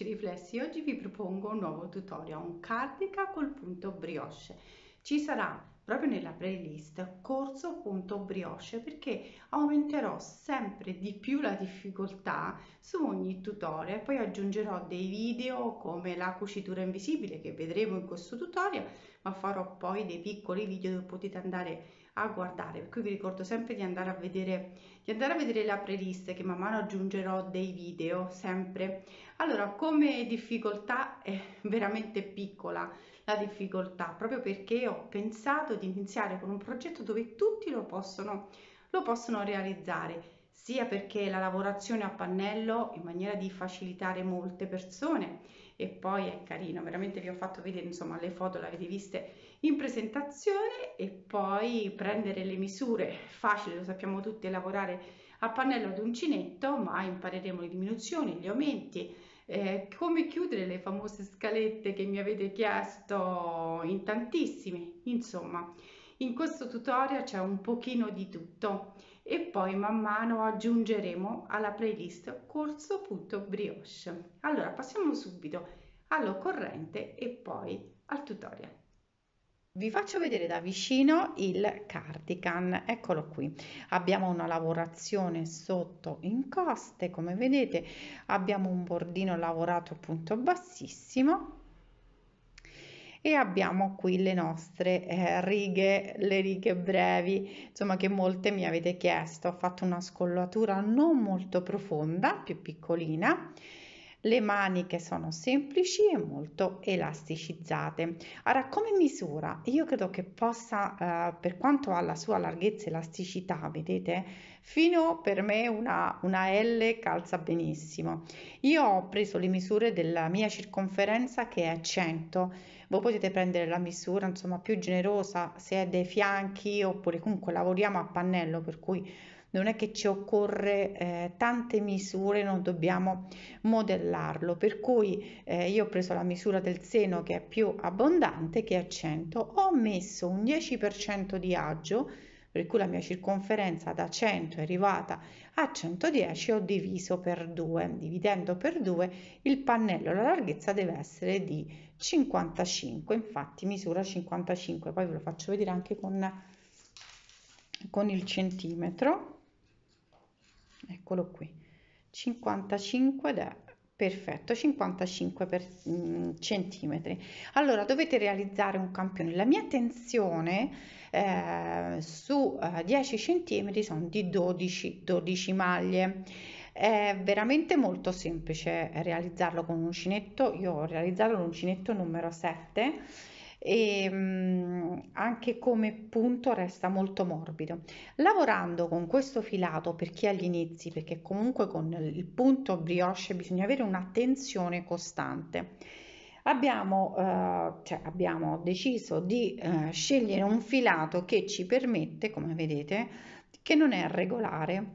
Voci Riflessi. Oggi vi propongo un nuovo tutorial, un cardica col punto brioche. Ci sarà proprio nella playlist corso punto brioche perché aumenterò sempre di più la difficoltà su ogni tutorial poi aggiungerò dei video come la cucitura invisibile che vedremo in questo tutorial ma farò poi dei piccoli video dove potete andare a guardare per cui vi ricordo sempre di andare a vedere di andare a vedere la playlist che man mano aggiungerò dei video sempre allora come difficoltà è veramente piccola la difficoltà proprio perché ho pensato di iniziare con un progetto dove tutti lo possono lo possono realizzare sia perché la lavorazione a pannello in maniera di facilitare molte persone e poi è carino veramente vi ho fatto vedere insomma le foto le avete viste in presentazione e poi prendere le misure, facile lo sappiamo tutti, lavorare a pannello ad uncinetto, ma impareremo le diminuzioni, gli aumenti, eh, come chiudere le famose scalette che mi avete chiesto in tantissime, insomma. In questo tutorial c'è un pochino di tutto e poi man mano aggiungeremo alla playlist corso.brioche. Allora passiamo subito all'occorrente e poi al tutorial. Vi faccio vedere da vicino il cardigan, eccolo qui. Abbiamo una lavorazione sotto in coste, come vedete abbiamo un bordino lavorato appunto bassissimo e abbiamo qui le nostre eh, righe, le righe brevi, insomma che molte mi avete chiesto. Ho fatto una scollatura non molto profonda, più piccolina, le maniche sono semplici e molto elasticizzate. Ora, come misura, io credo che possa, eh, per quanto ha la sua larghezza e elasticità, vedete, fino per me una, una L calza benissimo. Io ho preso le misure della mia circonferenza che è 100. Voi potete prendere la misura, insomma, più generosa, se è dei fianchi, oppure comunque lavoriamo a pannello, per cui non è che ci occorre eh, tante misure, non dobbiamo modellarlo, per cui eh, io ho preso la misura del seno che è più abbondante che è 100, ho messo un 10% di agio, per cui la mia circonferenza da 100 è arrivata a 110 ho diviso per 2 dividendo per 2 il pannello la larghezza deve essere di 55 infatti misura 55 poi ve lo faccio vedere anche con, con il centimetro eccolo qui 55 ed è perfetto 55 per, mh, mm, centimetri allora dovete realizzare un campione la mia tensione eh, su eh, 10 centimetri sono di 12 12 maglie è veramente molto semplice realizzarlo con un uncinetto io ho realizzato l'uncinetto numero 7 e mhmm, anche come punto resta molto morbido. Lavorando con questo filato per chi ha gli inizi, perché comunque con il punto brioche bisogna avere una tensione costante. Abbiamo, eh, cioè abbiamo deciso di eh, scegliere un filato che ci permette, come vedete, che non è regolare,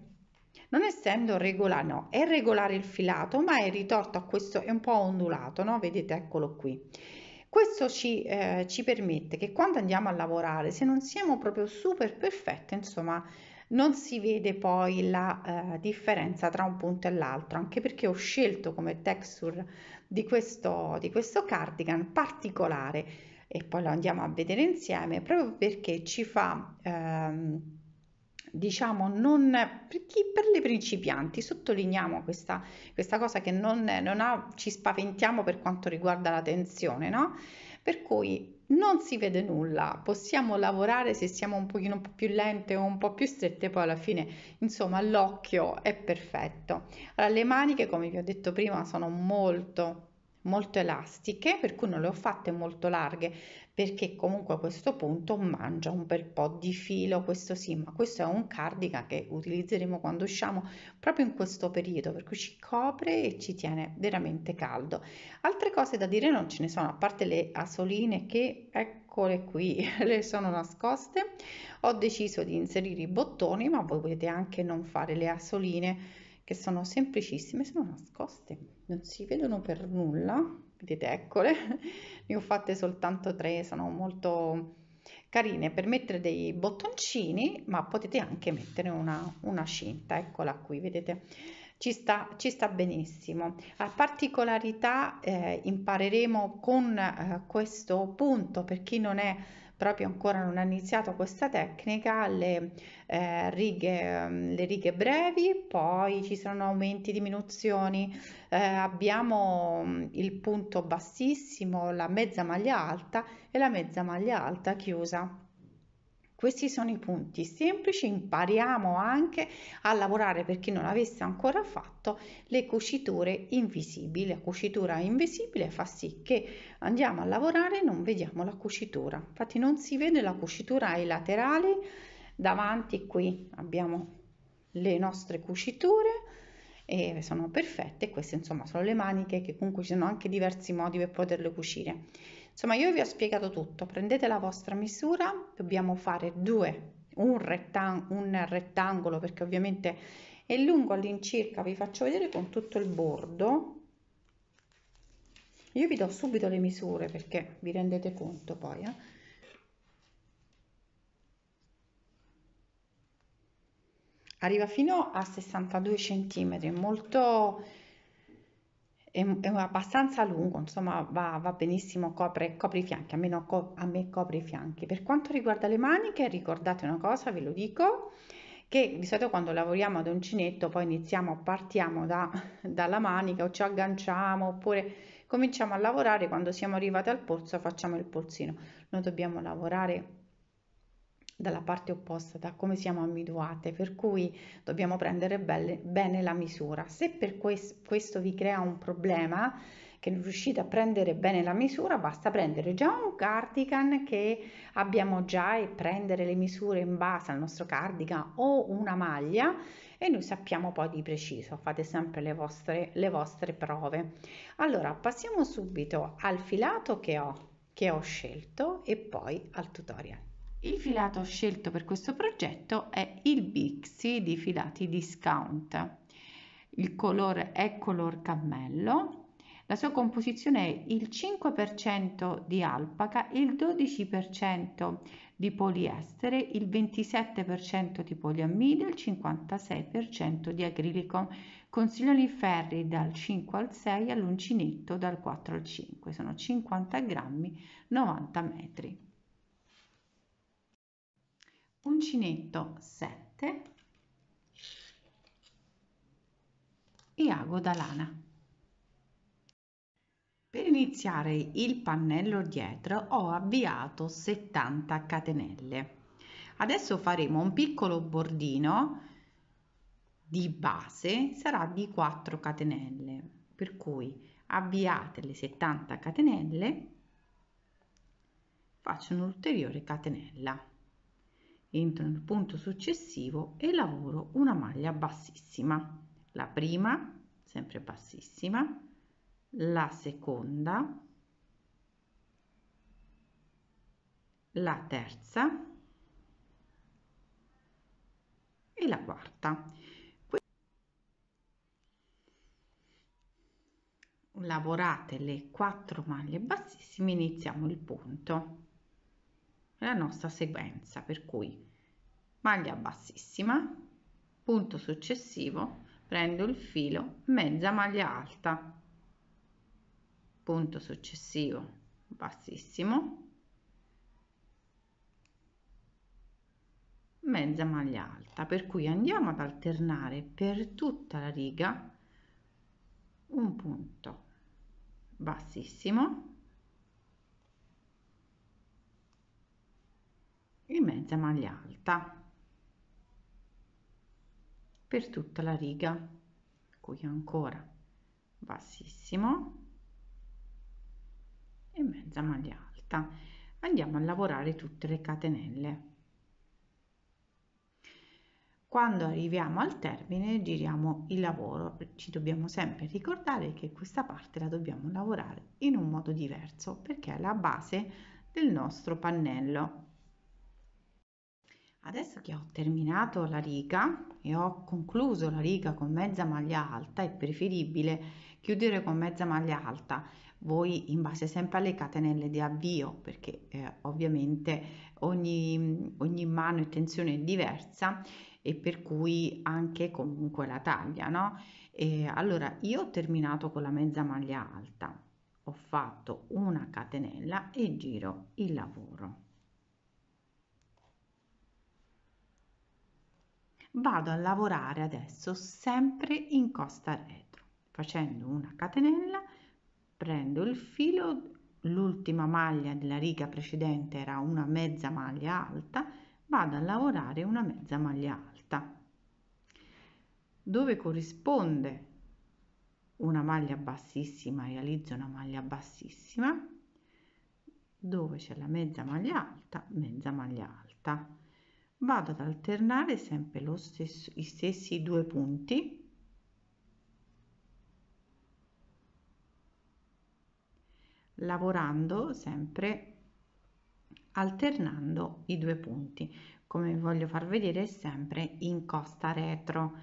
non essendo regolare, no, è regolare il filato, ma è ritorto a questo, è un po' ondulato, no? Vedete, eccolo qui. Questo ci, eh, ci permette che quando andiamo a lavorare, se non siamo proprio super perfette, insomma, non si vede poi la eh, differenza tra un punto e l'altro, anche perché ho scelto come texture di questo, di questo cardigan particolare e poi lo andiamo a vedere insieme proprio perché ci fa ehm, diciamo non per, chi, per le principianti sottolineiamo questa, questa cosa che non, non ha, ci spaventiamo per quanto riguarda la tensione no? per cui non si vede nulla, possiamo lavorare se siamo un pochino un po più lente o un po' più strette, poi alla fine, insomma, l'occhio è perfetto. Allora, le maniche, come vi ho detto prima, sono molto molto elastiche per cui non le ho fatte molto larghe perché comunque a questo punto mangia un bel po' di filo questo sì ma questo è un cardigan che utilizzeremo quando usciamo proprio in questo periodo per cui ci copre e ci tiene veramente caldo altre cose da dire non ce ne sono a parte le asoline che eccole qui le sono nascoste ho deciso di inserire i bottoni ma voi potete anche non fare le asoline che sono semplicissime sono nascoste non si vedono per nulla, vedete eccole, ne ho fatte soltanto tre, sono molto carine per mettere dei bottoncini, ma potete anche mettere una, una cinta, eccola qui, vedete. Ci sta, ci sta, benissimo. A particolarità eh, impareremo con eh, questo punto per chi non è proprio ancora non ha iniziato questa tecnica, le, eh, righe, mm, le righe brevi, poi ci saranno aumenti, diminuzioni, eh, abbiamo mm, il punto bassissimo, la mezza maglia alta e la mezza maglia alta chiusa. Questi sono i punti semplici, impariamo anche a lavorare per chi non avesse ancora fatto le cuciture invisibili. La cucitura invisibile fa sì che andiamo a lavorare e non vediamo la cucitura. Infatti non si vede la cucitura ai laterali, davanti qui abbiamo le nostre cuciture e sono perfette. Queste insomma sono le maniche che comunque ci sono anche diversi modi per poterle cucire. Insomma, io vi ho spiegato tutto, prendete la vostra misura, dobbiamo fare due, un, rettang un rettangolo perché ovviamente è lungo all'incirca, vi faccio vedere con tutto il bordo. Io vi do subito le misure perché vi rendete conto poi. Eh? Arriva fino a 62 centimetri, molto è, è abbastanza lungo, insomma va, va benissimo, copre, copre, i fianchi, almeno co, a me copre i fianchi. Per quanto riguarda le maniche, ricordate una cosa, ve lo dico, che di solito quando lavoriamo ad uncinetto poi iniziamo, partiamo da, dalla manica o ci agganciamo oppure cominciamo a lavorare quando siamo arrivati al polso facciamo il polsino. Noi dobbiamo lavorare dalla parte opposta da come siamo abituate, per cui dobbiamo prendere belle, bene la misura. Se per quest, questo vi crea un problema che non riuscite a prendere bene la misura, basta prendere già un cardigan che abbiamo già e prendere le misure in base al nostro cardigan o una maglia e noi sappiamo poi di preciso, fate sempre le vostre, le vostre prove. Allora, passiamo subito al filato che ho, che ho scelto e poi al tutorial. Il filato scelto per questo progetto è il Bixi di filati discount. Il colore è color cammello, la sua composizione è il 5% di alpaca, il 12% di poliestere, il 27% di poliammide, il 56% di acrilico. Consigliano i ferri dal 5 al 6 all'uncinetto dal 4 al 5. Sono 50 grammi, 90 metri uncinetto 7 e ago da lana. Per iniziare il pannello dietro ho avviato 70 catenelle. Adesso faremo un piccolo bordino di base, sarà di 4 catenelle, per cui avviate le 70 catenelle, faccio un'ulteriore catenella entro nel punto successivo e lavoro una maglia bassissima la prima sempre bassissima la seconda la terza e la quarta lavorate le quattro maglie bassissime iniziamo il punto la nostra sequenza per cui maglia bassissima punto successivo prendo il filo mezza maglia alta punto successivo bassissimo mezza maglia alta per cui andiamo ad alternare per tutta la riga un punto bassissimo e mezza maglia alta per tutta la riga qui ancora bassissimo e mezza maglia alta andiamo a lavorare tutte le catenelle quando arriviamo al termine giriamo il lavoro ci dobbiamo sempre ricordare che questa parte la dobbiamo lavorare in un modo diverso perché è la base del nostro pannello adesso che ho terminato la riga e ho concluso la riga con mezza maglia alta è preferibile chiudere con mezza maglia alta voi in base sempre alle catenelle di avvio perché eh, ovviamente ogni, ogni mano e tensione è diversa e per cui anche comunque la taglia no e allora io ho terminato con la mezza maglia alta ho fatto una catenella e giro il lavoro vado a lavorare adesso sempre in costa retro facendo una catenella prendo il filo l'ultima maglia della riga precedente era una mezza maglia alta vado a lavorare una mezza maglia alta dove corrisponde una maglia bassissima realizzo una maglia bassissima dove c'è la mezza maglia alta mezza maglia alta vado ad alternare sempre lo stesso, gli stessi due punti lavorando sempre alternando i due punti come vi voglio far vedere sempre in costa retro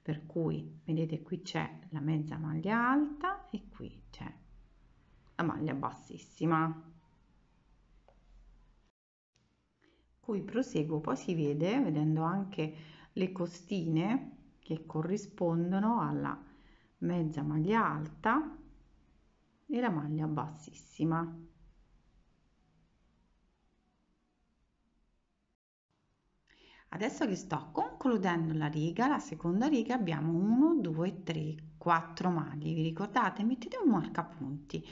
per cui vedete qui c'è la mezza maglia alta e qui c'è la maglia bassissima cui proseguo poi si vede vedendo anche le costine che corrispondono alla mezza maglia alta e la maglia bassissima adesso che sto concludendo la riga la seconda riga abbiamo 1 2 3 4 maglie vi ricordate mettete un marca punti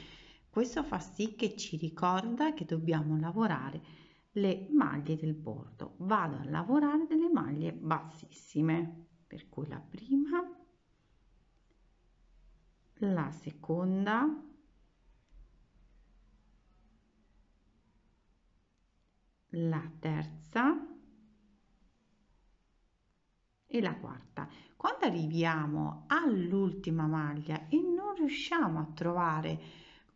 questo fa sì che ci ricorda che dobbiamo lavorare le maglie del bordo vado a lavorare delle maglie bassissime per cui la prima la seconda la terza e la quarta quando arriviamo all'ultima maglia e non riusciamo a trovare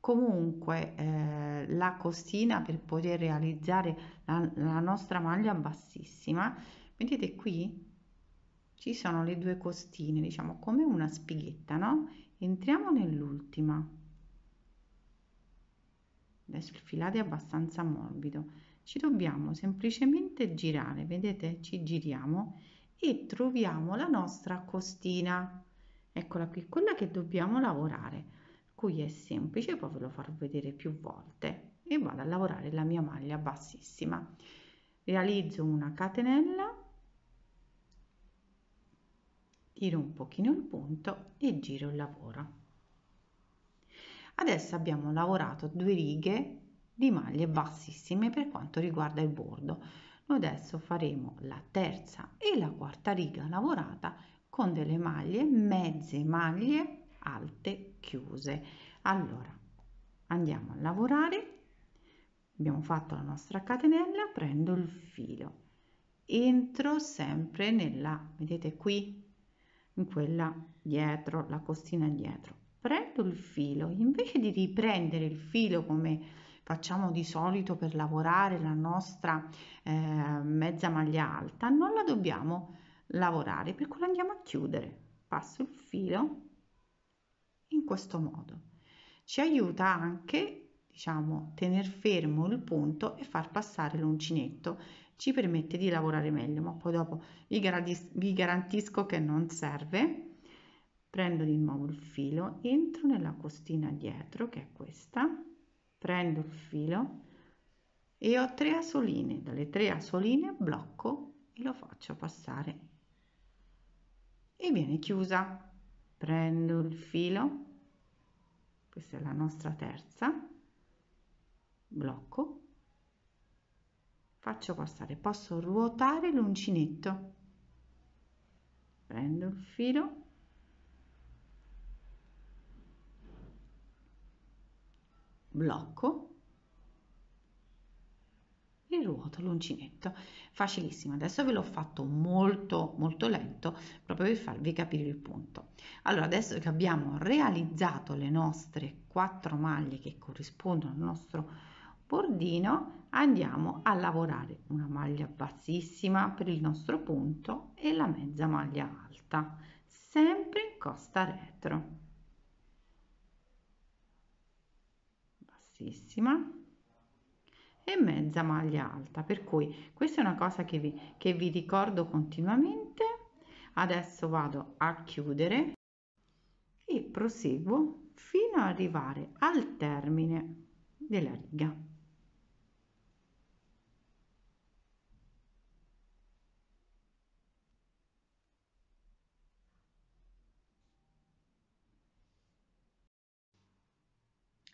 comunque eh, la costina per poter realizzare la, la nostra maglia bassissima vedete qui ci sono le due costine diciamo come una spighetta no entriamo nell'ultima adesso il filato è abbastanza morbido ci dobbiamo semplicemente girare vedete ci giriamo e troviamo la nostra costina eccola qui quella che dobbiamo lavorare cui è semplice, poi ve lo farò vedere più volte e vado a lavorare la mia maglia bassissima. Realizzo una catenella, tiro un pochino il punto e giro il lavoro. Adesso abbiamo lavorato due righe di maglie bassissime per quanto riguarda il bordo. Noi adesso faremo la terza e la quarta riga lavorata con delle maglie, mezze maglie alte chiuse allora andiamo a lavorare abbiamo fatto la nostra catenella prendo il filo entro sempre nella vedete qui in quella dietro la costina dietro prendo il filo invece di riprendere il filo come facciamo di solito per lavorare la nostra eh, mezza maglia alta non la dobbiamo lavorare per cui andiamo a chiudere passo il filo in questo modo. Ci aiuta anche, diciamo, tenere fermo il punto e far passare l'uncinetto, ci permette di lavorare meglio, ma poi dopo vi, garantis vi garantisco che non serve. Prendo di nuovo il filo, entro nella costina dietro, che è questa, prendo il filo e ho tre asoline, dalle tre asoline blocco e lo faccio passare e viene chiusa prendo il filo questa è la nostra terza blocco faccio passare posso ruotare l'uncinetto prendo il filo blocco e ruoto l'uncinetto. Facilissimo, adesso ve l'ho fatto molto molto lento proprio per farvi capire il punto. Allora, adesso che abbiamo realizzato le nostre quattro maglie che corrispondono al nostro bordino, andiamo a lavorare una maglia bassissima per il nostro punto e la mezza maglia alta, sempre in costa retro. Bassissima e mezza maglia alta per cui questa è una cosa che vi, che vi ricordo continuamente adesso vado a chiudere e proseguo fino ad arrivare al termine della riga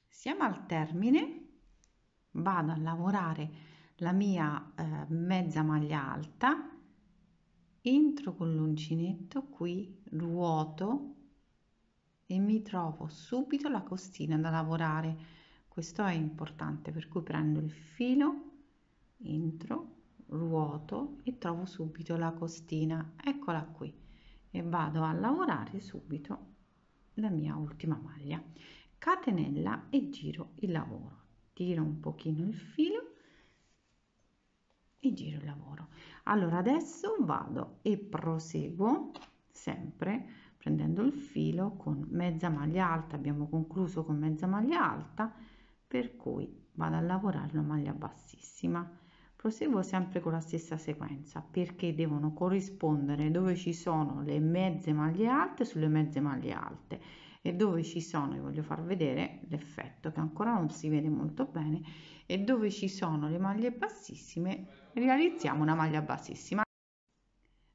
siamo al termine vado a lavorare la mia eh, mezza maglia alta entro con l'uncinetto qui ruoto e mi trovo subito la costina da lavorare questo è importante per cui prendo il filo entro ruoto e trovo subito la costina eccola qui e vado a lavorare subito la mia ultima maglia catenella e giro il lavoro tiro un pochino il filo e giro il lavoro allora adesso vado e proseguo sempre prendendo il filo con mezza maglia alta abbiamo concluso con mezza maglia alta per cui vado a lavorare una maglia bassissima proseguo sempre con la stessa sequenza perché devono corrispondere dove ci sono le mezze maglie alte sulle mezze maglie alte e dove ci sono, vi voglio far vedere l'effetto che ancora non si vede molto bene, e dove ci sono le maglie bassissime realizziamo una maglia bassissima.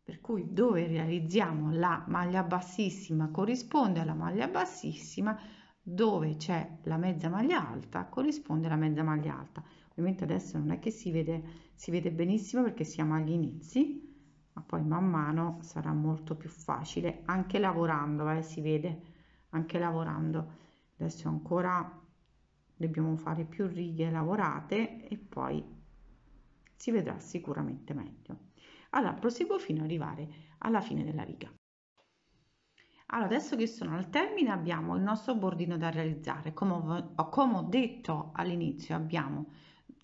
Per cui dove realizziamo la maglia bassissima corrisponde alla maglia bassissima, dove c'è la mezza maglia alta corrisponde alla mezza maglia alta. Ovviamente adesso non è che si vede, si vede benissimo perché siamo agli inizi, ma poi man mano sarà molto più facile, anche lavorando eh, si vede anche lavorando adesso ancora dobbiamo fare più righe lavorate e poi si vedrà sicuramente meglio allora proseguo fino ad arrivare alla fine della riga allora, adesso che sono al termine abbiamo il nostro bordino da realizzare. Come ho, come ho detto all'inizio abbiamo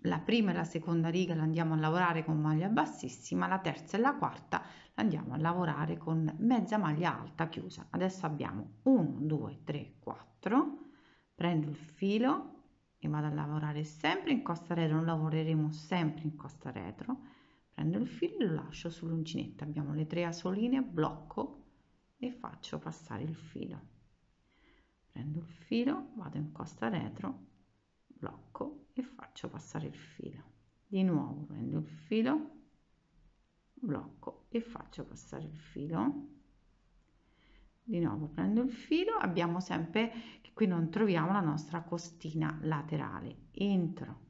la prima e la seconda riga la andiamo a lavorare con maglia bassissima, la terza e la quarta la andiamo a lavorare con mezza maglia alta chiusa. Adesso abbiamo 1, 2, 3, 4, prendo il filo e vado a lavorare sempre in costa retro, lavoreremo sempre in costa retro, prendo il filo e lo lascio sull'uncinetto abbiamo le tre asoline, blocco e faccio passare il filo. Prendo il filo, vado in costa retro, blocco e faccio passare il filo di nuovo prendo il filo blocco e faccio passare il filo di nuovo prendo il filo abbiamo sempre che qui non troviamo la nostra costina laterale entro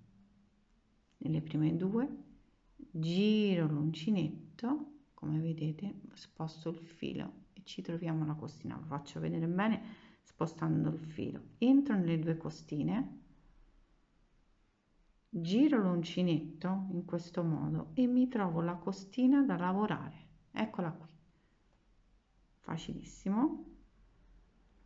nelle prime due giro l'uncinetto come vedete sposto il filo e ci troviamo la costina lo faccio vedere bene spostando il filo entro nelle due costine giro l'uncinetto in questo modo e mi trovo la costina da lavorare eccola qui facilissimo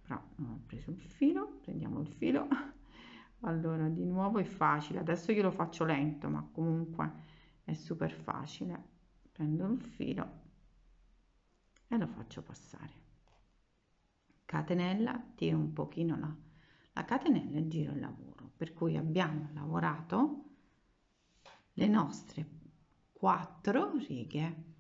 però ho preso il filo prendiamo il filo allora di nuovo è facile adesso io lo faccio lento ma comunque è super facile prendo il filo e lo faccio passare catenella tiro un pochino la la catenella e giro il lavoro per cui abbiamo lavorato le nostre quattro righe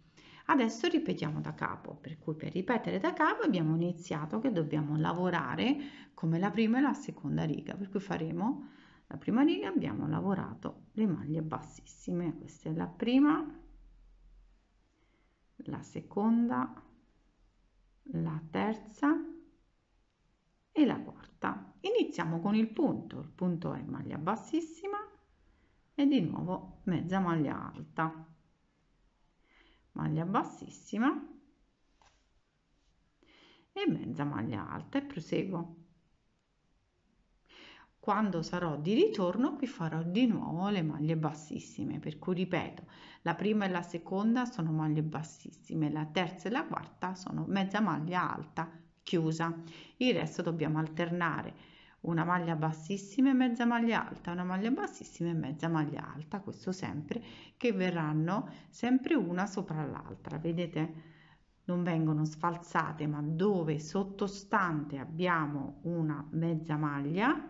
adesso ripetiamo da capo per cui per ripetere da capo abbiamo iniziato che dobbiamo lavorare come la prima e la seconda riga per cui faremo la prima riga abbiamo lavorato le maglie bassissime questa è la prima la seconda la terza e la quarta. Iniziamo con il punto, il punto è maglia bassissima e di nuovo mezza maglia alta. Maglia bassissima e mezza maglia alta e proseguo. Quando sarò di ritorno qui farò di nuovo le maglie bassissime, per cui ripeto, la prima e la seconda sono maglie bassissime, la terza e la quarta sono mezza maglia alta chiusa il resto dobbiamo alternare una maglia bassissima e mezza maglia alta una maglia bassissima e mezza maglia alta questo sempre che verranno sempre una sopra l'altra vedete non vengono sfalsate ma dove sottostante abbiamo una mezza maglia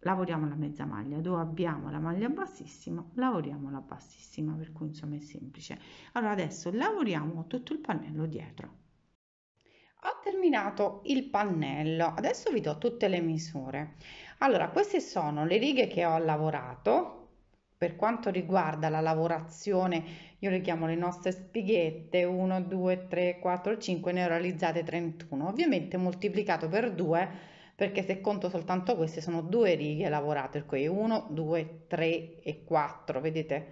lavoriamo la mezza maglia dove abbiamo la maglia bassissima lavoriamo la bassissima per cui insomma è semplice allora adesso lavoriamo tutto il pannello dietro ho terminato il pannello, adesso vi do tutte le misure. Allora, queste sono le righe che ho lavorato, per quanto riguarda la lavorazione, io le chiamo le nostre spighette 1, 2, 3, 4, 5, ne ho realizzate 31. Ovviamente moltiplicato per 2 perché se conto soltanto queste sono due righe lavorate, per cui 1, 2, 3 e 4, vedete?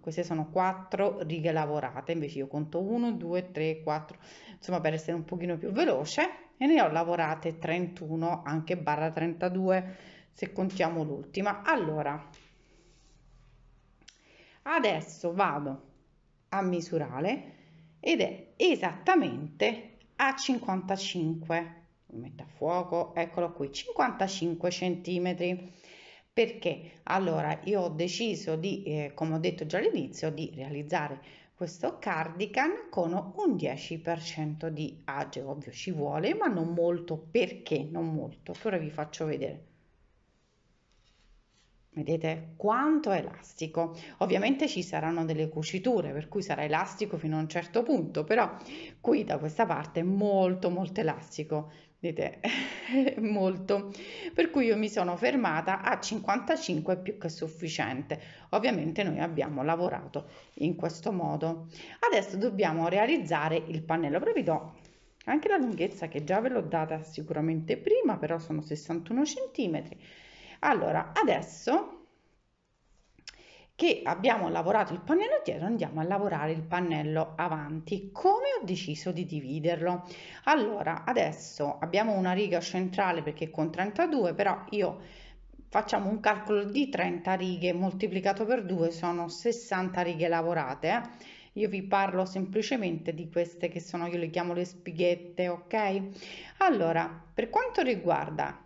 queste sono 4 righe lavorate invece io conto 1 2 3 4 insomma per essere un pochino più veloce e ne ho lavorate 31 anche barra 32 se contiamo l'ultima allora adesso vado a misurare ed è esattamente a 55 metto a fuoco eccolo qui 55 centimetri perché? Allora, io ho deciso di, eh, come ho detto già all'inizio, di realizzare questo cardigan con un 10% di agio, ovvio ci vuole, ma non molto, perché non molto? ora vi faccio vedere. Vedete quanto è elastico? Ovviamente ci saranno delle cuciture, per cui sarà elastico fino a un certo punto, però qui da questa parte è molto molto elastico di molto per cui io mi sono fermata a 55 più che sufficiente ovviamente noi abbiamo lavorato in questo modo adesso dobbiamo realizzare il pannello però vi do anche la lunghezza che già ve l'ho data sicuramente prima però sono 61 centimetri allora adesso che abbiamo lavorato il pannello dietro andiamo a lavorare il pannello avanti come ho deciso di dividerlo allora adesso abbiamo una riga centrale perché con 32 però io facciamo un calcolo di 30 righe moltiplicato per 2 sono 60 righe lavorate eh. io vi parlo semplicemente di queste che sono io le chiamo le spighette ok allora per quanto riguarda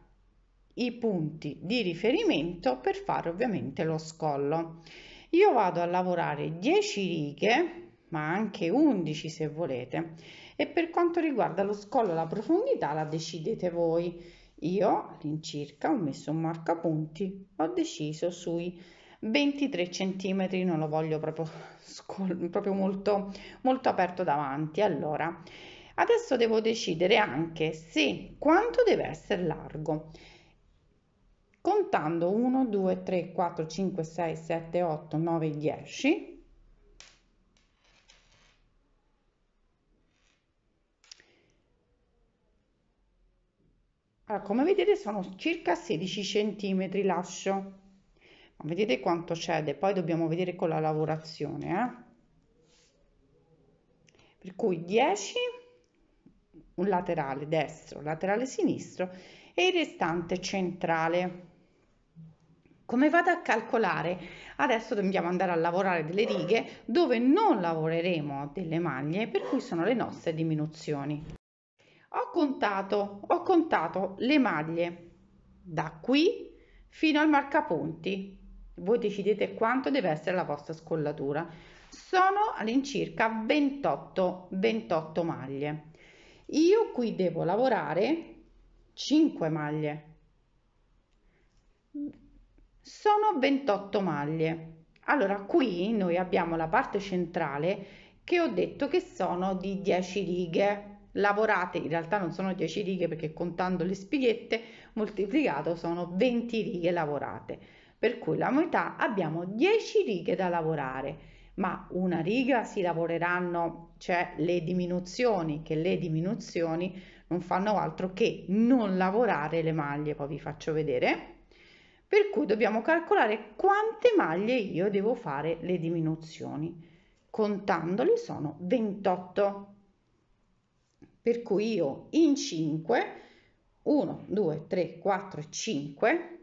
i punti di riferimento per fare ovviamente lo scollo. Io vado a lavorare 10 righe, ma anche 11 se volete, e per quanto riguarda lo scollo la profondità la decidete voi. Io all'incirca ho messo un marca punti ho deciso sui 23 centimetri non lo voglio proprio, proprio molto, molto aperto davanti. Allora, adesso devo decidere anche se quanto deve essere largo contando 1, 2, 3, 4, 5, 6, 7, 8, 9, 10. Allora, come vedete sono circa 16 centimetri lascio. Ma vedete quanto cede, poi dobbiamo vedere con la lavorazione. Eh? Per cui 10, un laterale destro, laterale sinistro e il restante centrale come vado a calcolare? Adesso dobbiamo andare a lavorare delle righe dove non lavoreremo delle maglie, per cui sono le nostre diminuzioni. Ho contato, ho contato le maglie da qui fino al marcapunti. Voi decidete quanto deve essere la vostra scollatura. Sono all'incirca 28, 28 maglie. Io qui devo lavorare 5 maglie sono 28 maglie. Allora qui noi abbiamo la parte centrale che ho detto che sono di 10 righe lavorate, in realtà non sono 10 righe perché contando le spighette moltiplicato sono 20 righe lavorate, per cui la metà abbiamo 10 righe da lavorare, ma una riga si lavoreranno, cioè le diminuzioni, che le diminuzioni non fanno altro che non lavorare le maglie, poi vi faccio vedere per cui dobbiamo calcolare quante maglie io devo fare le diminuzioni. Contandoli sono 28, per cui io in 5, 1, 2, 3, 4, 5,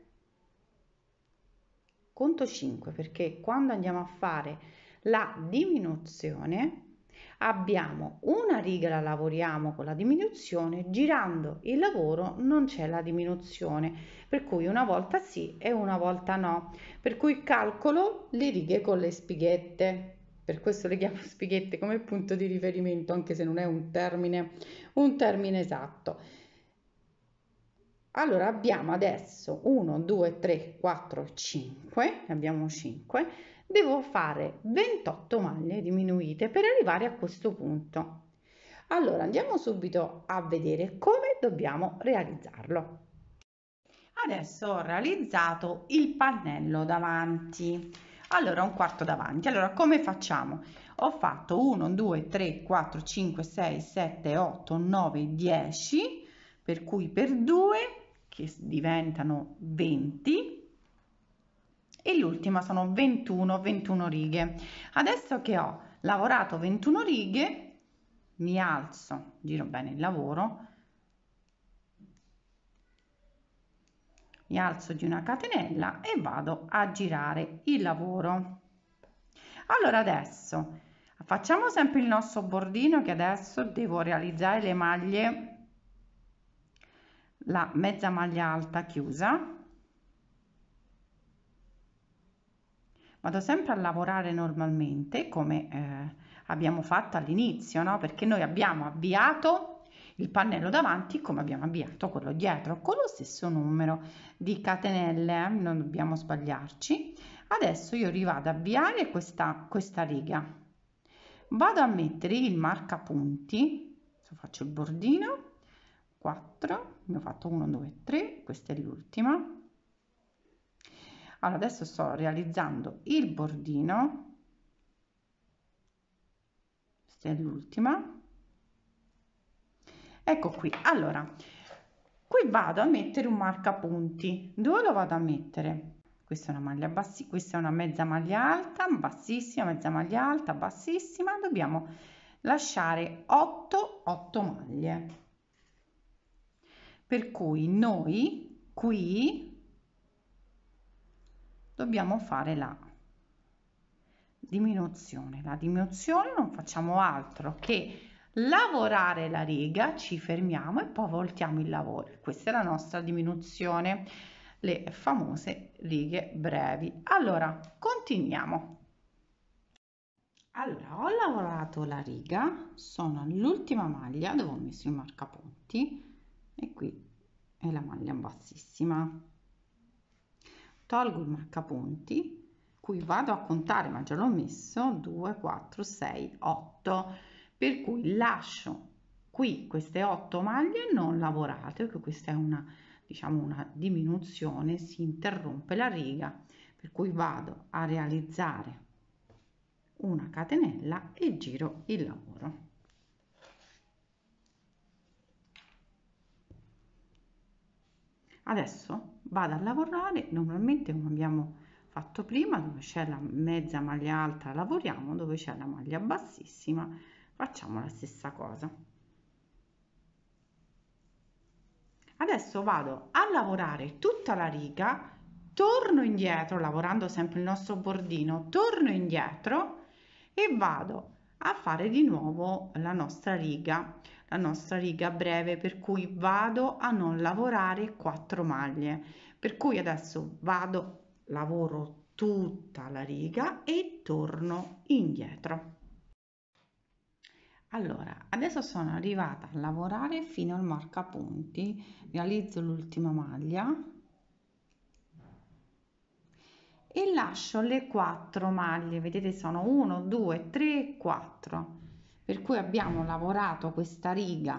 conto 5 perché quando andiamo a fare la diminuzione abbiamo una riga la lavoriamo con la diminuzione girando il lavoro non c'è la diminuzione per cui una volta sì e una volta no per cui calcolo le righe con le spighette per questo le chiamo spighette come punto di riferimento anche se non è un termine un termine esatto allora abbiamo adesso 1, 2, 3, 4, 5, abbiamo 5, devo fare 28 maglie diminuite per arrivare a questo punto. Allora andiamo subito a vedere come dobbiamo realizzarlo. Adesso ho realizzato il pannello davanti. Allora un quarto davanti. Allora come facciamo? Ho fatto 1, 2, 3, 4, 5, 6, 7, 8, 9, 10 per cui per 2 che diventano 20 e l'ultima sono 21 21 righe adesso che ho lavorato 21 righe mi alzo giro bene il lavoro mi alzo di una catenella e vado a girare il lavoro allora adesso facciamo sempre il nostro bordino che adesso devo realizzare le maglie la mezza maglia alta chiusa vado sempre a lavorare normalmente come eh, abbiamo fatto all'inizio no perché noi abbiamo avviato il pannello davanti come abbiamo avviato quello dietro con lo stesso numero di catenelle eh? non dobbiamo sbagliarci adesso io rivado ad avviare questa questa riga vado a mettere il marca punti faccio il bordino 4 ne ho fatto 1 2 3 questa è l'ultima allora adesso sto realizzando il bordino questa è l'ultima ecco qui allora qui vado a mettere un marca punti dove lo vado a mettere questa è una maglia bassi questa è una mezza maglia alta bassissima mezza maglia alta bassissima dobbiamo lasciare 8 8 maglie per cui noi qui dobbiamo fare la diminuzione. La diminuzione non facciamo altro che lavorare la riga, ci fermiamo e poi voltiamo il lavoro. Questa è la nostra diminuzione, le famose righe brevi. Allora, continuiamo. Allora, ho lavorato la riga, sono all'ultima maglia dove ho messo i marcapunti, e qui è la maglia bassissima tolgo il marcapunti qui vado a contare ma già l'ho messo 2 4 6 8 per cui lascio qui queste 8 maglie non lavorate perché questa è una diciamo una diminuzione si interrompe la riga per cui vado a realizzare una catenella e giro il lavoro adesso vado a lavorare normalmente come abbiamo fatto prima dove c'è la mezza maglia alta lavoriamo dove c'è la maglia bassissima facciamo la stessa cosa adesso vado a lavorare tutta la riga torno indietro lavorando sempre il nostro bordino torno indietro e vado a fare di nuovo la nostra riga la nostra riga breve per cui vado a non lavorare 4 maglie per cui adesso vado lavoro tutta la riga e torno indietro allora adesso sono arrivata a lavorare fino al marca punti realizzo l'ultima maglia e lascio le 4 maglie vedete sono 1 2 3 4 per cui abbiamo lavorato questa riga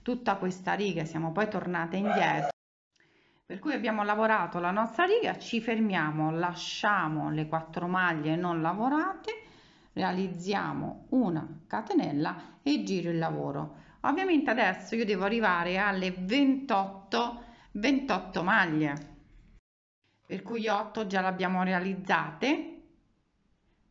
tutta questa riga siamo poi tornate indietro per cui abbiamo lavorato la nostra riga ci fermiamo lasciamo le quattro maglie non lavorate realizziamo una catenella e giro il lavoro ovviamente adesso io devo arrivare alle 28 28 maglie per cui 8 già l'abbiamo realizzate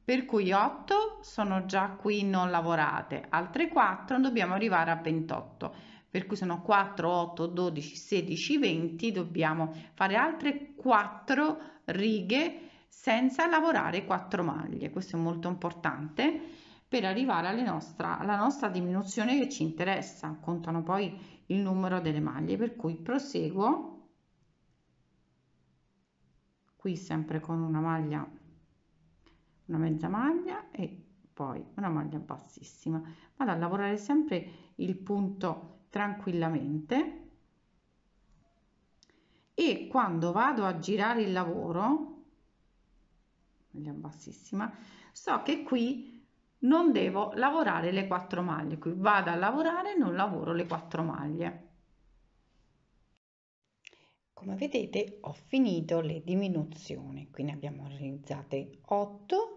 per cui 8 sono già qui non lavorate, altre 4 dobbiamo arrivare a 28, per cui sono 4, 8, 12, 16, 20, dobbiamo fare altre 4 righe senza lavorare 4 maglie, questo è molto importante per arrivare alla nostra, alla nostra diminuzione che ci interessa, contano poi il numero delle maglie, per cui proseguo qui sempre con una maglia una mezza maglia e poi una maglia bassissima vado a lavorare sempre il punto tranquillamente e quando vado a girare il lavoro maglia bassissima so che qui non devo lavorare le quattro maglie qui vado a lavorare non lavoro le quattro maglie come vedete ho finito le diminuzioni qui ne abbiamo realizzate 8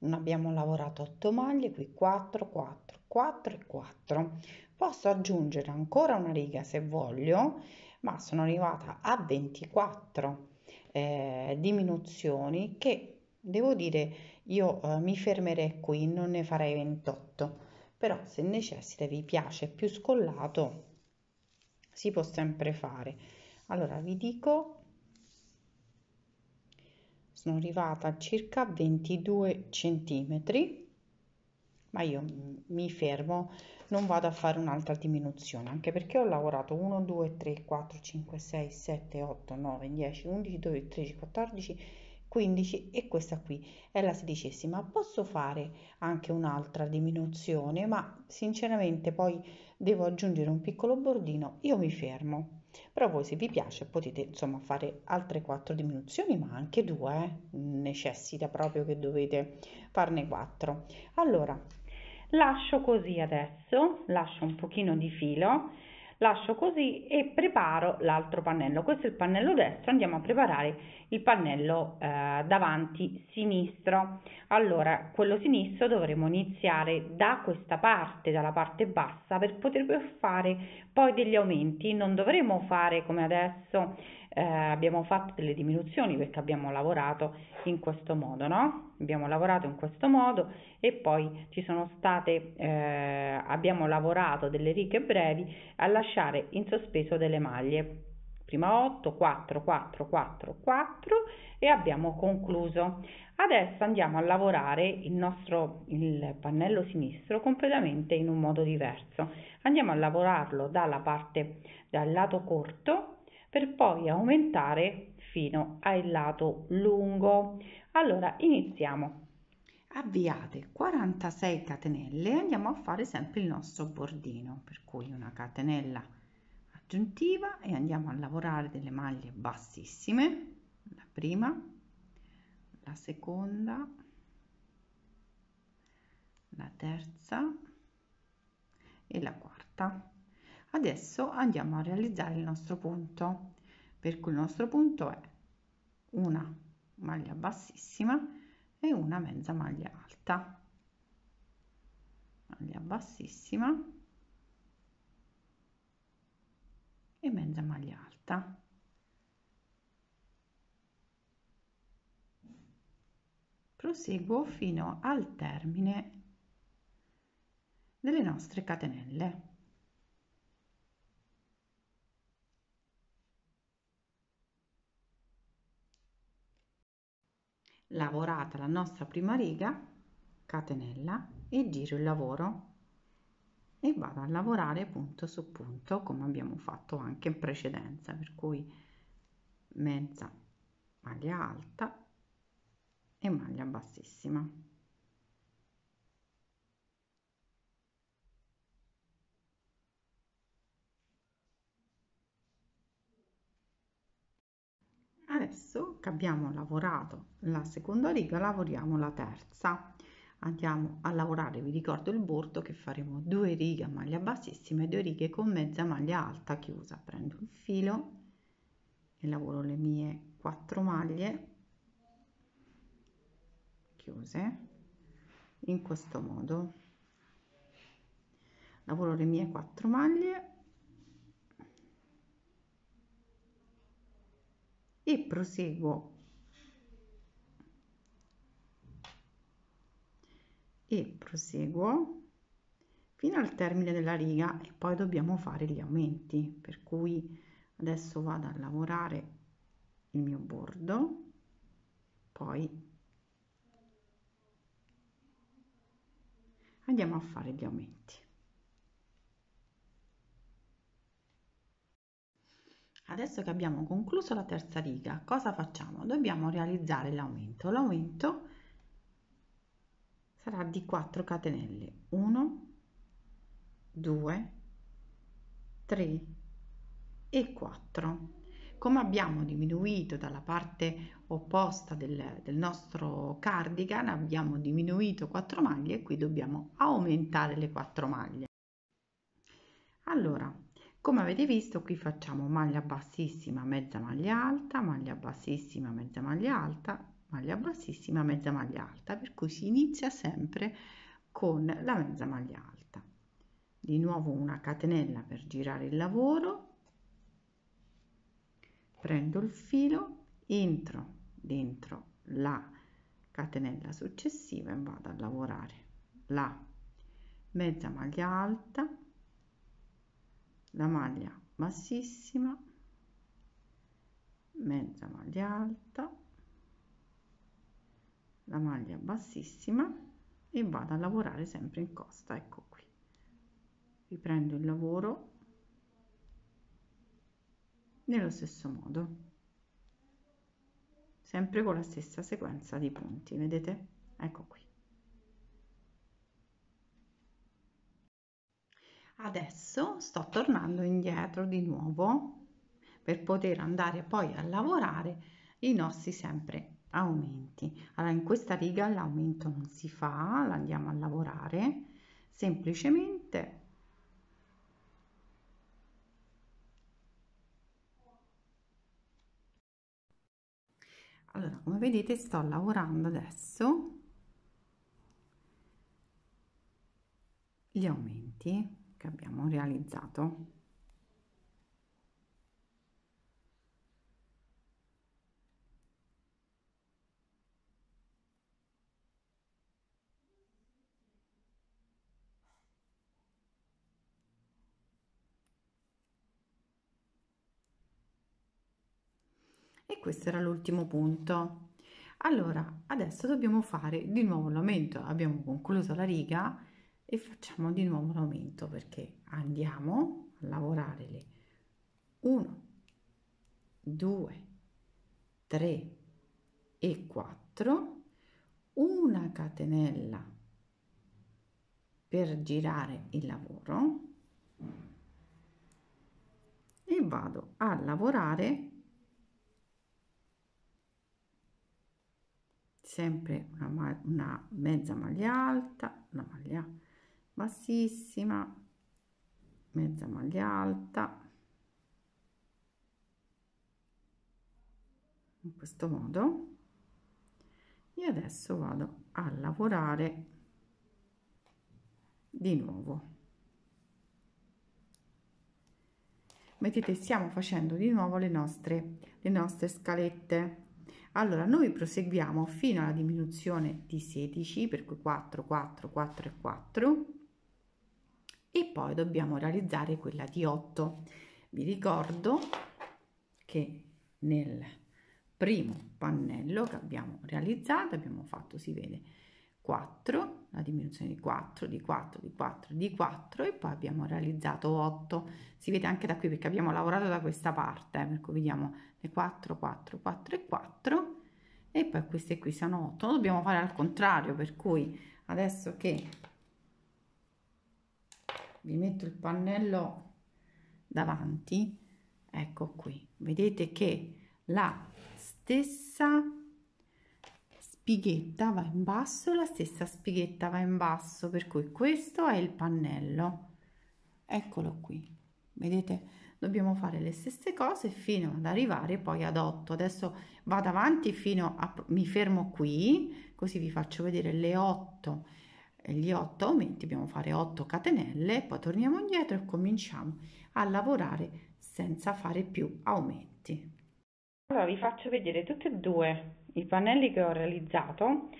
non abbiamo lavorato 8 maglie qui 4 4 4 e 4 posso aggiungere ancora una riga se voglio ma sono arrivata a 24 eh, diminuzioni che devo dire io eh, mi fermerei qui non ne farei 28 però se necessita vi piace più scollato si può sempre fare allora vi dico sono arrivata a circa 22 centimetri ma io mi fermo non vado a fare un'altra diminuzione anche perché ho lavorato 1 2 3 4 5 6 7 8 9 10 11 12 13 14 15 e questa qui è la sedicesima posso fare anche un'altra diminuzione ma sinceramente poi devo aggiungere un piccolo bordino io mi fermo però voi se vi piace potete insomma fare altre quattro diminuzioni ma anche due eh? necessita proprio che dovete farne 4 allora lascio così adesso lascio un pochino di filo lascio così e preparo l'altro pannello questo è il pannello destro andiamo a preparare il pannello eh, davanti sinistro allora quello sinistro dovremo iniziare da questa parte dalla parte bassa per poter fare poi degli aumenti non dovremo fare come adesso eh, abbiamo fatto delle diminuzioni perché abbiamo lavorato in questo modo, no? Abbiamo lavorato in questo modo e poi ci sono state, eh, abbiamo lavorato delle righe brevi a lasciare in sospeso delle maglie. Prima 8, 4, 4, 4, 4 e abbiamo concluso. Adesso andiamo a lavorare il nostro il pannello sinistro completamente in un modo diverso. Andiamo a lavorarlo dalla parte dal lato corto per poi aumentare fino al lato lungo. Allora iniziamo. Avviate 46 catenelle e andiamo a fare sempre il nostro bordino, per cui una catenella aggiuntiva e andiamo a lavorare delle maglie bassissime, la prima, la seconda, la terza e la quarta adesso andiamo a realizzare il nostro punto per cui il nostro punto è una maglia bassissima e una mezza maglia alta maglia bassissima e mezza maglia alta proseguo fino al termine delle nostre catenelle lavorata la nostra prima riga catenella e giro il lavoro e vado a lavorare punto su punto come abbiamo fatto anche in precedenza per cui mezza maglia alta e maglia bassissima adesso che abbiamo lavorato la seconda riga lavoriamo la terza andiamo a lavorare vi ricordo il bordo che faremo due righe a maglia bassissima e due righe con mezza maglia alta chiusa prendo un filo e lavoro le mie quattro maglie chiuse in questo modo lavoro le mie quattro maglie e proseguo e proseguo fino al termine della riga e poi dobbiamo fare gli aumenti per cui adesso vado a lavorare il mio bordo poi andiamo a fare gli aumenti Adesso che abbiamo concluso la terza riga, cosa facciamo? Dobbiamo realizzare l'aumento. L'aumento sarà di 4 catenelle. 1, 2, 3 e 4 come abbiamo diminuito dalla parte opposta del, del, nostro cardigan abbiamo diminuito 4 maglie e qui dobbiamo aumentare le 4 maglie allora come avete visto qui facciamo maglia bassissima mezza maglia alta maglia bassissima mezza maglia alta maglia bassissima mezza maglia alta per cui si inizia sempre con la mezza maglia alta di nuovo una catenella per girare il lavoro prendo il filo entro dentro la catenella successiva e vado a lavorare la mezza maglia alta la maglia bassissima mezza maglia alta la maglia bassissima e vado a lavorare sempre in costa ecco qui riprendo il lavoro nello stesso modo sempre con la stessa sequenza di punti vedete ecco qui adesso sto tornando indietro di nuovo per poter andare poi a lavorare i nostri sempre aumenti allora in questa riga l'aumento non si fa andiamo a lavorare semplicemente allora come vedete sto lavorando adesso gli aumenti che abbiamo realizzato e questo era l'ultimo punto allora adesso dobbiamo fare di nuovo l'aumento abbiamo concluso la riga e facciamo di nuovo un aumento perché andiamo a lavorare le 1 2 3 e 4 una catenella per girare il lavoro e vado a lavorare sempre una, una mezza maglia alta una maglia bassissima mezza maglia alta in questo modo e adesso vado a lavorare di nuovo vedete stiamo facendo di nuovo le nostre le nostre scalette allora noi proseguiamo fino alla diminuzione di 16 per cui 4 4 4 e 4 e poi dobbiamo realizzare quella di 8 vi ricordo che nel primo pannello che abbiamo realizzato abbiamo fatto si vede 4 la diminuzione di 4 di 4 di 4 di 4 e poi abbiamo realizzato 8 si vede anche da qui perché abbiamo lavorato da questa parte eh, per cui vediamo le 4 4 4 e 4 e poi queste qui sono 8 dobbiamo fare al contrario per cui adesso che vi metto il pannello davanti ecco qui vedete che la stessa spighetta va in basso la stessa spighetta va in basso per cui questo è il pannello eccolo qui vedete dobbiamo fare le stesse cose fino ad arrivare poi ad 8 adesso vado avanti fino a mi fermo qui così vi faccio vedere le 8 eh, gli 8 aumenti, dobbiamo fare 8 catenelle, poi torniamo indietro e cominciamo a lavorare senza fare più aumenti. Allora vi faccio vedere tutti e due i pannelli che ho realizzato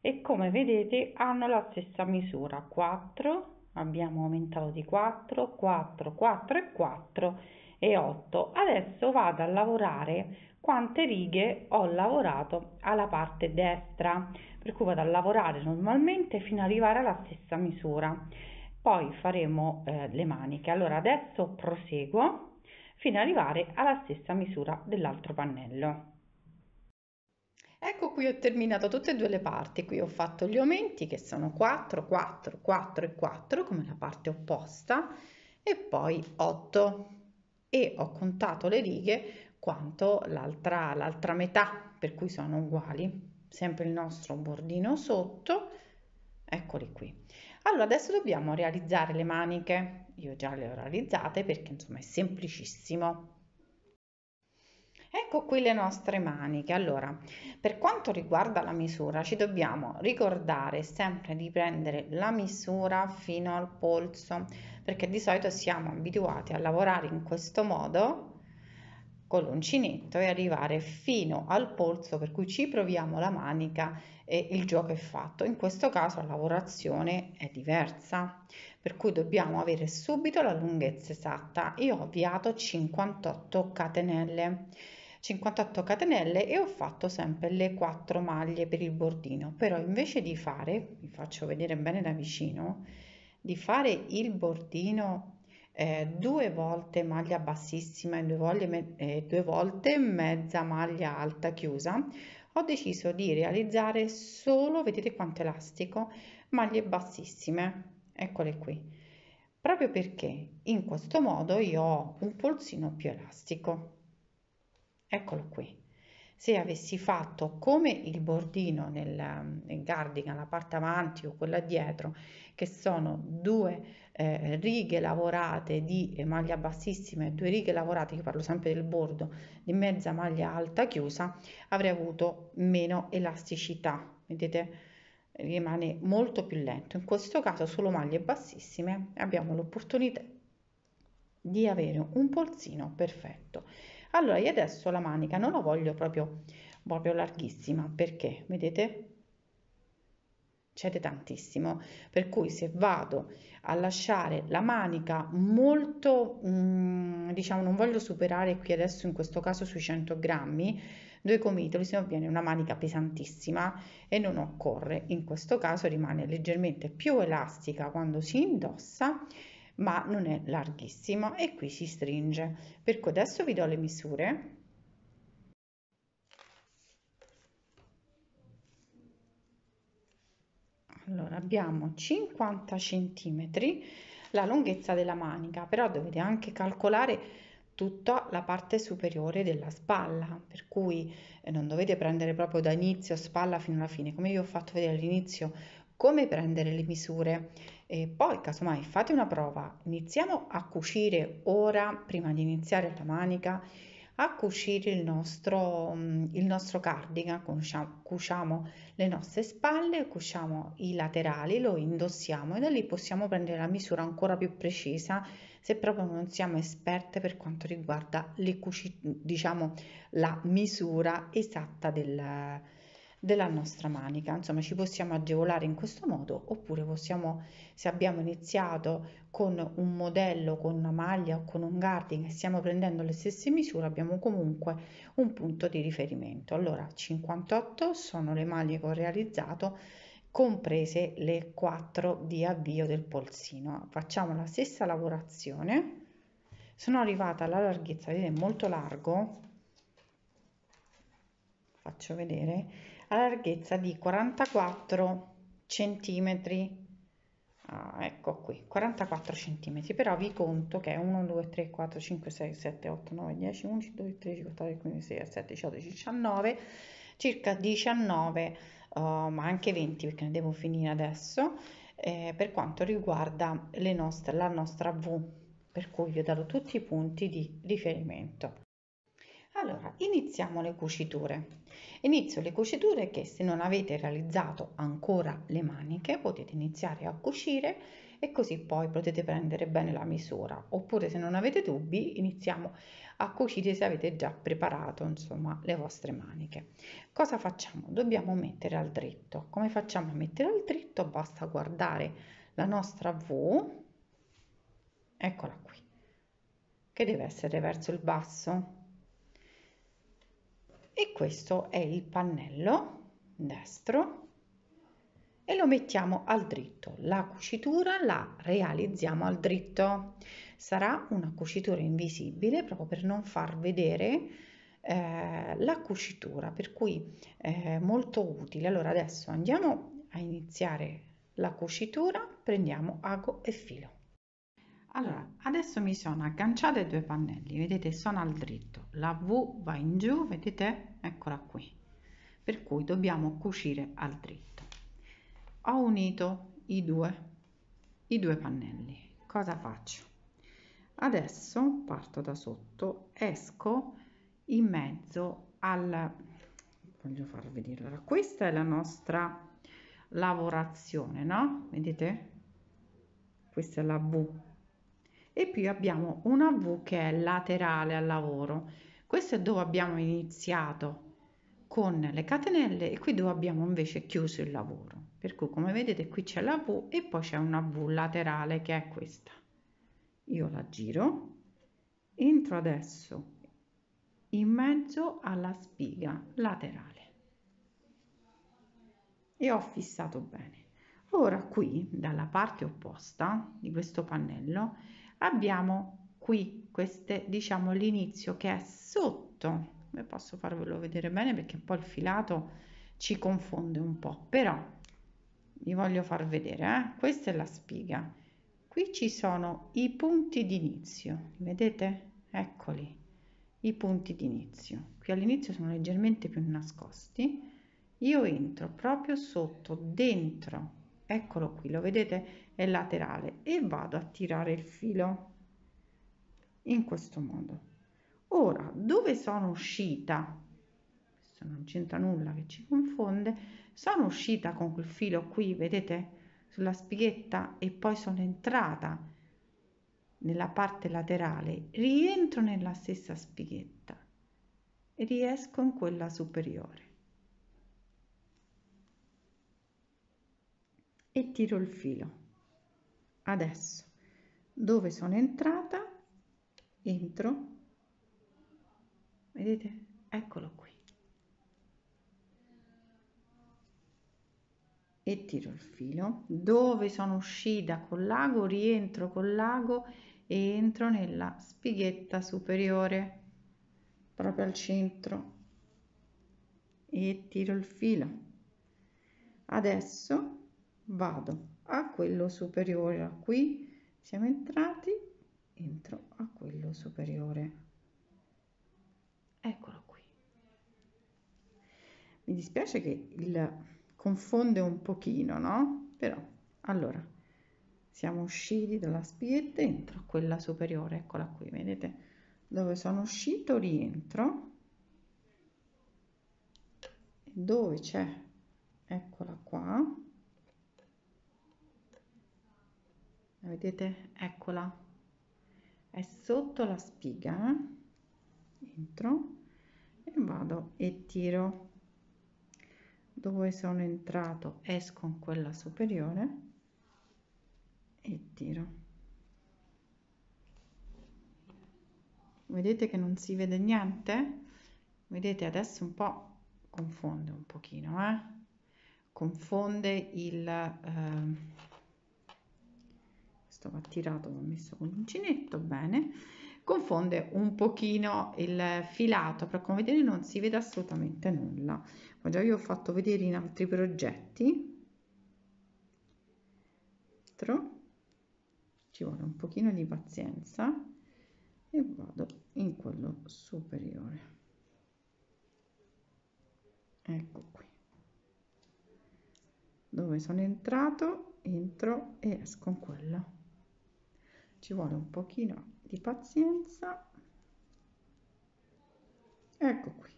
e come vedete hanno la stessa misura 4 abbiamo aumentato di 4 4 4 e 4 e 8 adesso vado a lavorare quante righe ho lavorato alla parte destra per cui vado a lavorare normalmente fino ad arrivare alla stessa misura poi faremo eh, le maniche allora adesso proseguo fino ad arrivare alla stessa misura dell'altro pannello Ecco qui ho terminato tutte e due le parti, qui ho fatto gli aumenti che sono 4, 4, 4 e 4 come la parte opposta e poi 8 e ho contato le righe quanto l'altra, l'altra metà, per cui sono uguali. Sempre il nostro bordino sotto, eccoli qui. Allora, adesso dobbiamo realizzare le maniche. Io già le ho realizzate perché insomma è semplicissimo. Ecco qui le nostre maniche. Allora, per quanto riguarda la misura, ci dobbiamo ricordare sempre di prendere la misura fino al polso, perché di solito siamo abituati a lavorare in questo modo con l'uncinetto e arrivare fino al polso per cui ci proviamo la manica e il gioco è fatto. In questo caso la lavorazione è diversa, per cui dobbiamo avere subito la lunghezza esatta. Io ho avviato 58 catenelle. 58 catenelle e ho fatto sempre le 4 maglie per il bordino però invece di fare vi faccio vedere bene da vicino di fare il bordino eh, due volte maglia bassissima e due, voglie, eh, due volte mezza maglia alta chiusa ho deciso di realizzare solo vedete quanto elastico maglie bassissime eccole qui proprio perché in questo modo io ho un polsino più elastico eccolo qui se avessi fatto come il bordino nel, nel cardigan la parte avanti o quella dietro che sono due eh, righe lavorate di eh, maglia bassissima e due righe lavorate, che parlo sempre del bordo, di mezza maglia alta chiusa, avrei avuto meno elasticità, vedete? rimane molto più lento. In questo caso solo maglie bassissime abbiamo l'opportunità di avere un polsino perfetto. Allora io adesso la manica non la voglio proprio, proprio larghissima perché vedete succede tantissimo, per cui se vado a lasciare la manica molto, mh, mm, diciamo, non voglio superare qui adesso in questo caso sui 100 grammi, due comitoli, se no viene una manica pesantissima e non occorre, in questo caso rimane leggermente più elastica quando si indossa, ma non è larghissima e qui si stringe. Per cui adesso vi do le misure Allora abbiamo 50 centimetri la lunghezza della manica, però dovete anche calcolare tutta la parte superiore della spalla, per cui eh, non dovete prendere proprio da inizio spalla fino alla fine, come vi ho fatto vedere all'inizio come prendere le misure e poi casomai fate una prova, iniziamo a cucire ora prima di iniziare la manica a cucire il nostro, mm, il nostro cardigan, cuciamo, cuciamo le nostre spalle, cuciamo i laterali, lo indossiamo e da lì possiamo prendere la misura ancora più precisa se proprio non siamo esperte per quanto riguarda le cuci- diciamo, la misura esatta del, della nostra manica. Insomma, ci possiamo agevolare in questo modo oppure possiamo, se abbiamo iniziato con un modello, con una maglia o con un garding e stiamo prendendo le stesse misure, abbiamo comunque un punto di riferimento. Allora, 58 sono le maglie che ho realizzato comprese le 4 di avvio del polsino. Facciamo la stessa lavorazione. Sono arrivata alla larghezza, vedete, molto largo. Faccio vedere alla larghezza di 44 centimetri ah, ecco qui 44 centimetri però vi conto che è 1 2 3 4 5 6 7 8 9 10 11 12 13 14 15 16 17 18 19 circa 19 uh, ehm, ma anche 20 perché ne devo finire adesso eh, per quanto riguarda le nostre, la nostra V per cui vi ho dato tutti i punti di riferimento allora, iniziamo le cuciture. Inizio le cuciture che se non avete realizzato ancora le maniche potete iniziare a cucire e così poi potete prendere bene la misura. Oppure se non avete dubbi iniziamo a cucire se avete già preparato insomma le vostre maniche. Cosa facciamo? Dobbiamo mettere al dritto. Come facciamo a mettere al dritto? Basta guardare la nostra V, eccola qui, che deve essere verso il basso e questo è il pannello destro e lo mettiamo al dritto la cucitura la realizziamo al dritto sarà una cucitura invisibile proprio per non far vedere eh, la cucitura per cui è eh, molto utile allora adesso andiamo a iniziare la cucitura prendiamo ago e filo allora adesso mi sono agganciate due pannelli vedete sono al dritto la v va in giù vedete eccola qui per cui dobbiamo cucire al dritto ho unito i due i due pannelli cosa faccio adesso parto da sotto esco in mezzo al voglio farvi vedere allora, questa è la nostra lavorazione no vedete questa è la v e più abbiamo una V che è laterale al lavoro. Questo è dove abbiamo iniziato con le catenelle e qui dove abbiamo invece chiuso il lavoro. Per cui come vedete qui c'è la V e poi c'è una V laterale che è questa. Io la giro, entro adesso in mezzo alla spiga laterale e ho fissato bene. Ora qui, dalla parte opposta di questo pannello, abbiamo qui queste, diciamo, l'inizio che è sotto. Come posso farvelo vedere bene perché un po' il filato ci confonde un po', però vi voglio far vedere, eh? questa è la spiga. Qui ci sono i punti d'inizio, vedete? Eccoli, i punti d'inizio. Qui all'inizio sono leggermente più nascosti. Io entro proprio sotto, dentro, eccolo qui, lo vedete? e laterale e vado a tirare il filo in questo modo ora dove sono uscita questo non c'entra nulla che ci confonde sono uscita con quel filo qui vedete sulla spighetta e poi sono entrata nella parte laterale rientro nella stessa spighetta e riesco in quella superiore e tiro il filo adesso dove sono entrata entro vedete eccolo qui e tiro il filo dove sono uscita col lago rientro col lago e entro nella spighetta superiore proprio al centro e tiro il filo adesso vado a quello superiore qui siamo entrati entro a quello superiore eccolo qui mi dispiace che il confonde un pochino no però allora siamo usciti dalla spietta entro a quella superiore eccola qui vedete dove sono uscito rientro dove c'è eccola qua vedete eccola è sotto la spiga entro e vado e tiro dove sono entrato esco in quella superiore e tiro vedete che non si vede niente vedete adesso un po confonde un pochino eh? confonde il eh, questo va tirato, va messo con l'uncinetto, bene, confonde un pochino il filato, però come vedete non si vede assolutamente nulla, ma già vi ho fatto vedere in altri progetti, ci vuole un pochino di pazienza e vado in quello superiore, ecco qui, dove sono entrato entro e esco con quello ci vuole un pochino di pazienza ecco qui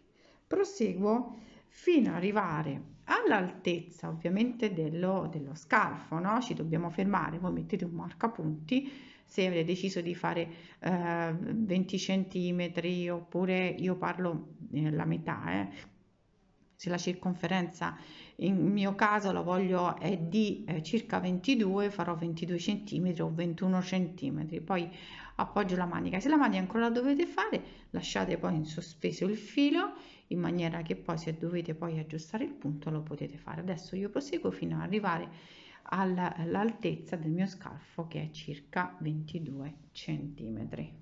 proseguo fino ad arrivare all'altezza ovviamente dello, dello scalfo no? ci dobbiamo fermare voi mettete un marcapunti se avete deciso di fare eh, 20 centimetri oppure io parlo eh, la metà eh, se la circonferenza in mio caso la voglio è di eh, circa 22 farò 22 centimetri o 21 centimetri poi appoggio la manica se la manica ancora la dovete fare lasciate poi in sospeso il filo in maniera che poi se dovete poi aggiustare il punto lo potete fare adesso io proseguo fino ad arrivare all'altezza del mio scalfo che è circa 22 centimetri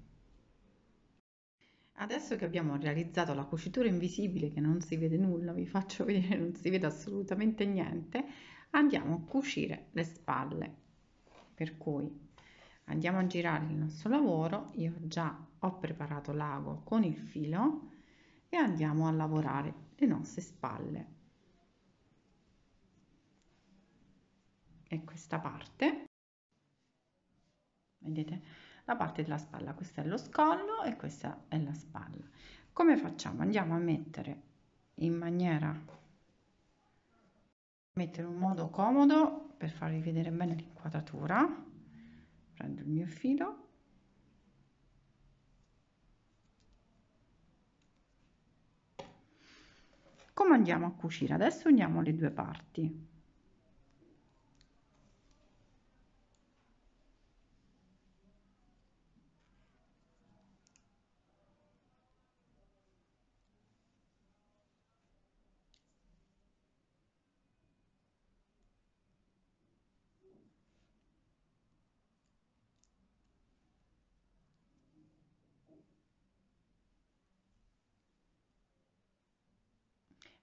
Adesso che abbiamo realizzato la cucitura invisibile che non si vede nulla, vi faccio vedere, non si vede assolutamente niente, andiamo a cucire le spalle. Per cui andiamo a girare il nostro lavoro, io già ho preparato l'ago con il filo e andiamo a lavorare le nostre spalle. E questa parte, vedete? la parte della spalla, questo è lo scollo e questa è la spalla. Come facciamo? Andiamo a mettere in maniera mettere un modo comodo per farvi vedere bene l'inquadratura. Prendo il mio filo come andiamo a cucire adesso uniamo le due parti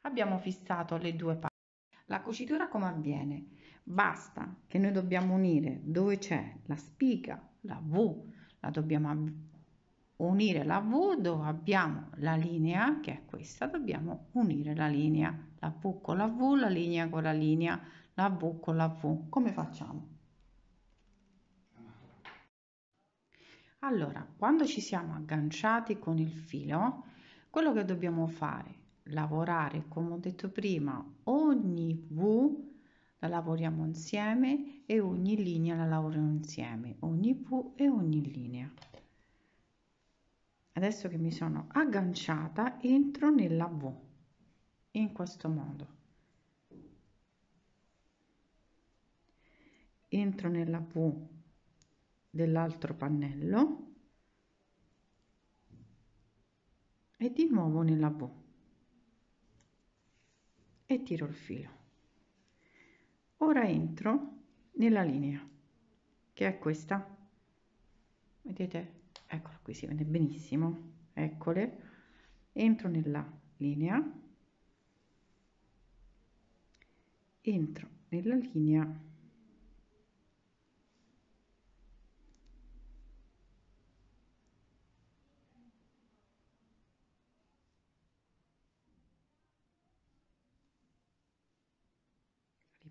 abbiamo fissato le due parti. La cucitura come avviene? Basta che noi dobbiamo unire dove c'è la spiga, la V, la dobbiamo unire la V dove abbiamo la linea, che è questa, dobbiamo unire la linea, la V con la V, la linea con la linea, la V con la V. Come facciamo? Allora, quando ci siamo agganciati con il filo, quello che dobbiamo fare lavorare, come ho detto prima, ogni V la lavoriamo insieme e ogni linea la lavoriamo insieme, ogni V e ogni linea. Adesso che mi sono agganciata entro nella V in questo modo. Entro nella V dell'altro pannello e di nuovo nella V e tiro il filo ora entro nella linea che è questa vedete eccola qui si vede benissimo eccole entro nella linea entro nella linea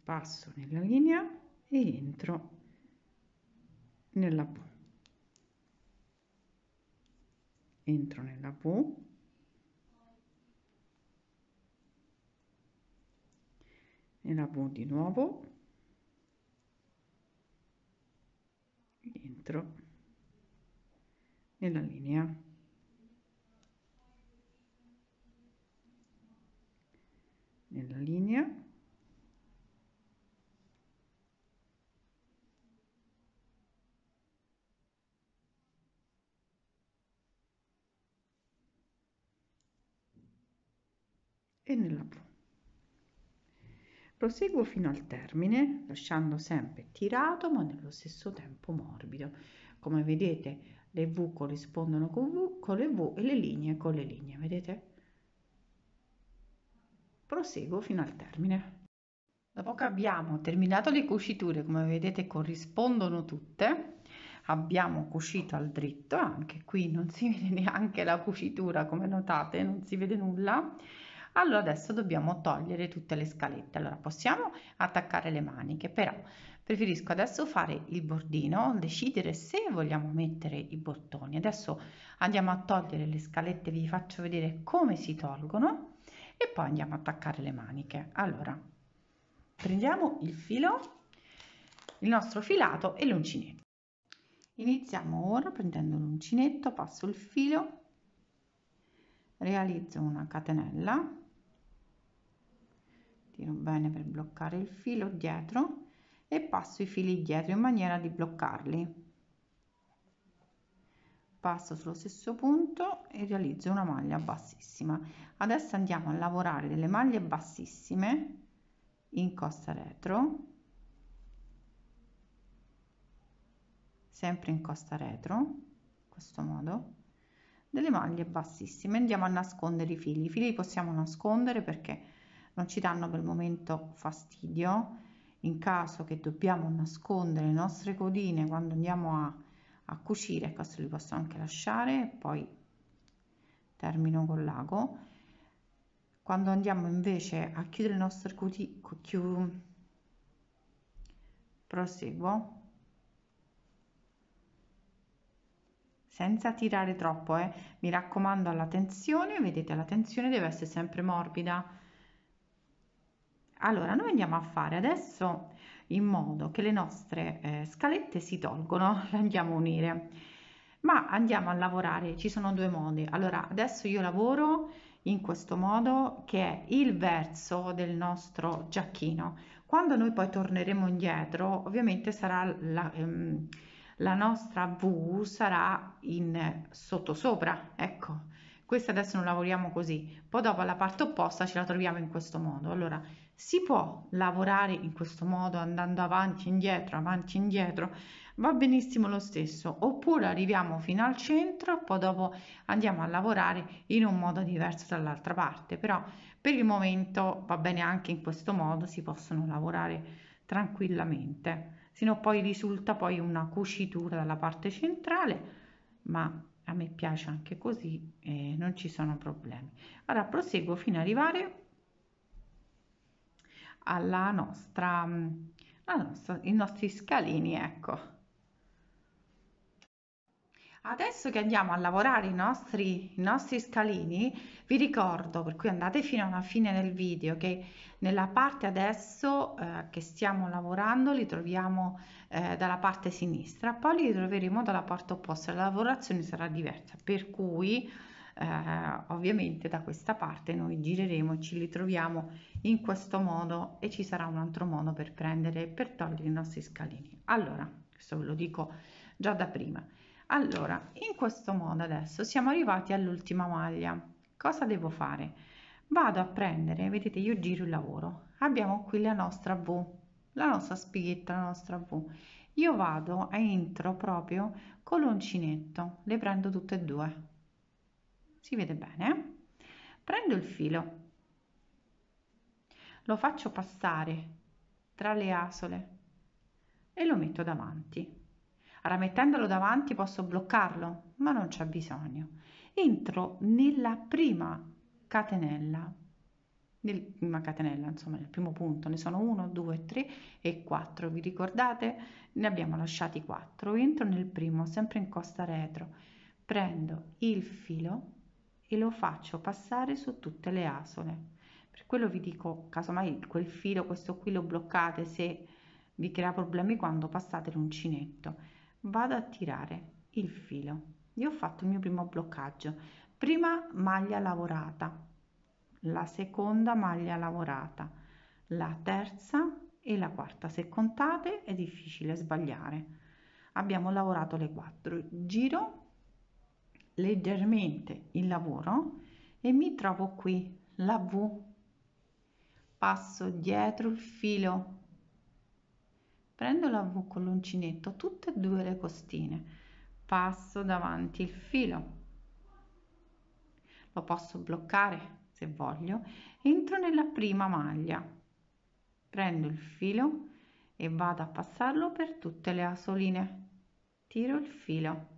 passo nella linea e entro nella V. Entro nella V. Nella V di nuovo. Entro nella linea. Nella linea. e nella V. Proseguo fino al termine, lasciando sempre tirato ma nello stesso tempo morbido. Come vedete le V corrispondono con, v, con le V e le linee con le linee, vedete? Proseguo fino al termine. Dopo che abbiamo terminato le cuciture, come vedete corrispondono tutte, abbiamo cucito al dritto, anche qui non si vede neanche la cucitura, come notate, non si vede nulla, allora adesso dobbiamo togliere tutte le scalette allora possiamo attaccare le maniche però preferisco adesso fare il bordino decidere se vogliamo mettere i bottoni adesso andiamo a togliere le scalette vi faccio vedere come si tolgono e poi andiamo a attaccare le maniche allora prendiamo il filo il nostro filato e l'uncinetto iniziamo ora prendendo l'uncinetto passo il filo realizzo una catenella tiro bene per bloccare il filo dietro e passo i fili dietro in maniera di bloccarli passo sullo stesso punto e realizzo una maglia bassissima adesso andiamo a lavorare delle maglie bassissime in costa retro sempre in costa retro in questo modo delle maglie bassissime andiamo a nascondere i fili i fili possiamo nascondere perché non ci danno per il momento fastidio in caso che dobbiamo nascondere le nostre codine quando andiamo a, a cucire questo li posso anche lasciare poi termino con l'ago quando andiamo invece a chiudere le nostre codine proseguo senza tirare troppo eh. mi raccomando alla tensione vedete la tensione deve essere sempre morbida allora, noi andiamo a fare adesso in modo che le nostre eh, scalette si tolgono, le andiamo a unire, ma andiamo a lavorare, ci sono due modi. Allora, adesso io lavoro in questo modo che è il verso del nostro giacchino. Quando noi poi torneremo indietro, ovviamente sarà la... Ehm, la nostra V sarà in sottosopra, ecco, questa adesso non lavoriamo così, poi dopo alla parte opposta ce la troviamo in questo modo, allora si può lavorare in questo modo andando avanti e indietro, avanti e indietro, va benissimo lo stesso, oppure arriviamo fino al centro, poi dopo andiamo a lavorare in un modo diverso dall'altra parte, però per il momento va bene anche in questo modo, si possono lavorare tranquillamente, sino a poi risulta poi una cucitura dalla parte centrale, ma a me piace anche così e non ci sono problemi. Allora proseguo fino ad arrivare alla nostra, mm, alla nostra i nostri scalini, ecco. Adesso che andiamo a lavorare i nostri, i nostri, scalini, vi ricordo, per cui andate fino alla fine del video, che nella parte adesso eh, che stiamo lavorando li troviamo eh, dalla parte sinistra, poi li troveremo dalla parte opposta, la lavorazione sarà diversa, per cui eh, ovviamente da questa parte noi gireremo e ci ritroviamo in questo modo e ci sarà un altro modo per prendere per togliere i nostri scalini allora questo ve lo dico già da prima allora in questo modo adesso siamo arrivati all'ultima maglia cosa devo fare vado a prendere vedete io giro il lavoro abbiamo qui la nostra v la nostra spighetta la nostra v io vado e entro proprio con l'uncinetto le prendo tutte e due si vede bene, prendo il filo, lo faccio passare tra le asole e lo metto davanti. Ora mettendolo davanti posso bloccarlo, ma non c'è bisogno. Entro nella prima catenella, nel, prima catenella, insomma nel primo punto, ne sono 1, 2, 3 e 4, vi ricordate? Ne abbiamo lasciati 4, entro nel primo, sempre in costa retro, prendo il filo, e lo faccio passare su tutte le asole per quello vi dico casomai quel filo questo qui lo bloccate se vi crea problemi quando passate l'uncinetto vado a tirare il filo io ho fatto il mio primo bloccaggio prima maglia lavorata la seconda maglia lavorata la terza e la quarta se contate è difficile sbagliare abbiamo lavorato le quattro giro leggermente il lavoro e mi trovo qui la V passo dietro il filo prendo la V con l'uncinetto tutte e due le costine passo davanti il filo lo posso bloccare se voglio entro nella prima maglia prendo il filo e vado a passarlo per tutte le asoline tiro il filo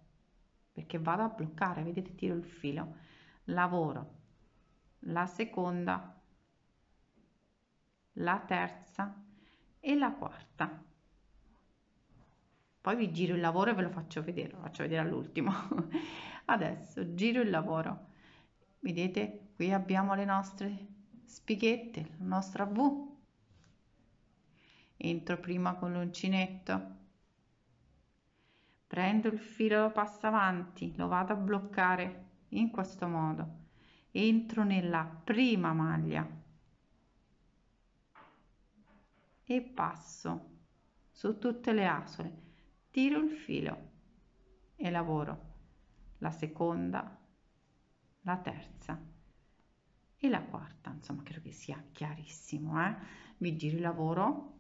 perché vado a bloccare vedete tiro il filo lavoro la seconda la terza e la quarta poi vi giro il lavoro e ve lo faccio vedere lo faccio vedere all'ultimo adesso giro il lavoro vedete qui abbiamo le nostre spighette la nostra v entro prima con l'uncinetto prendo il filo passo avanti lo vado a bloccare in questo modo entro nella prima maglia e passo su tutte le asole tiro il filo e lavoro la seconda la terza e la quarta insomma credo che sia chiarissimo eh? vi giro il lavoro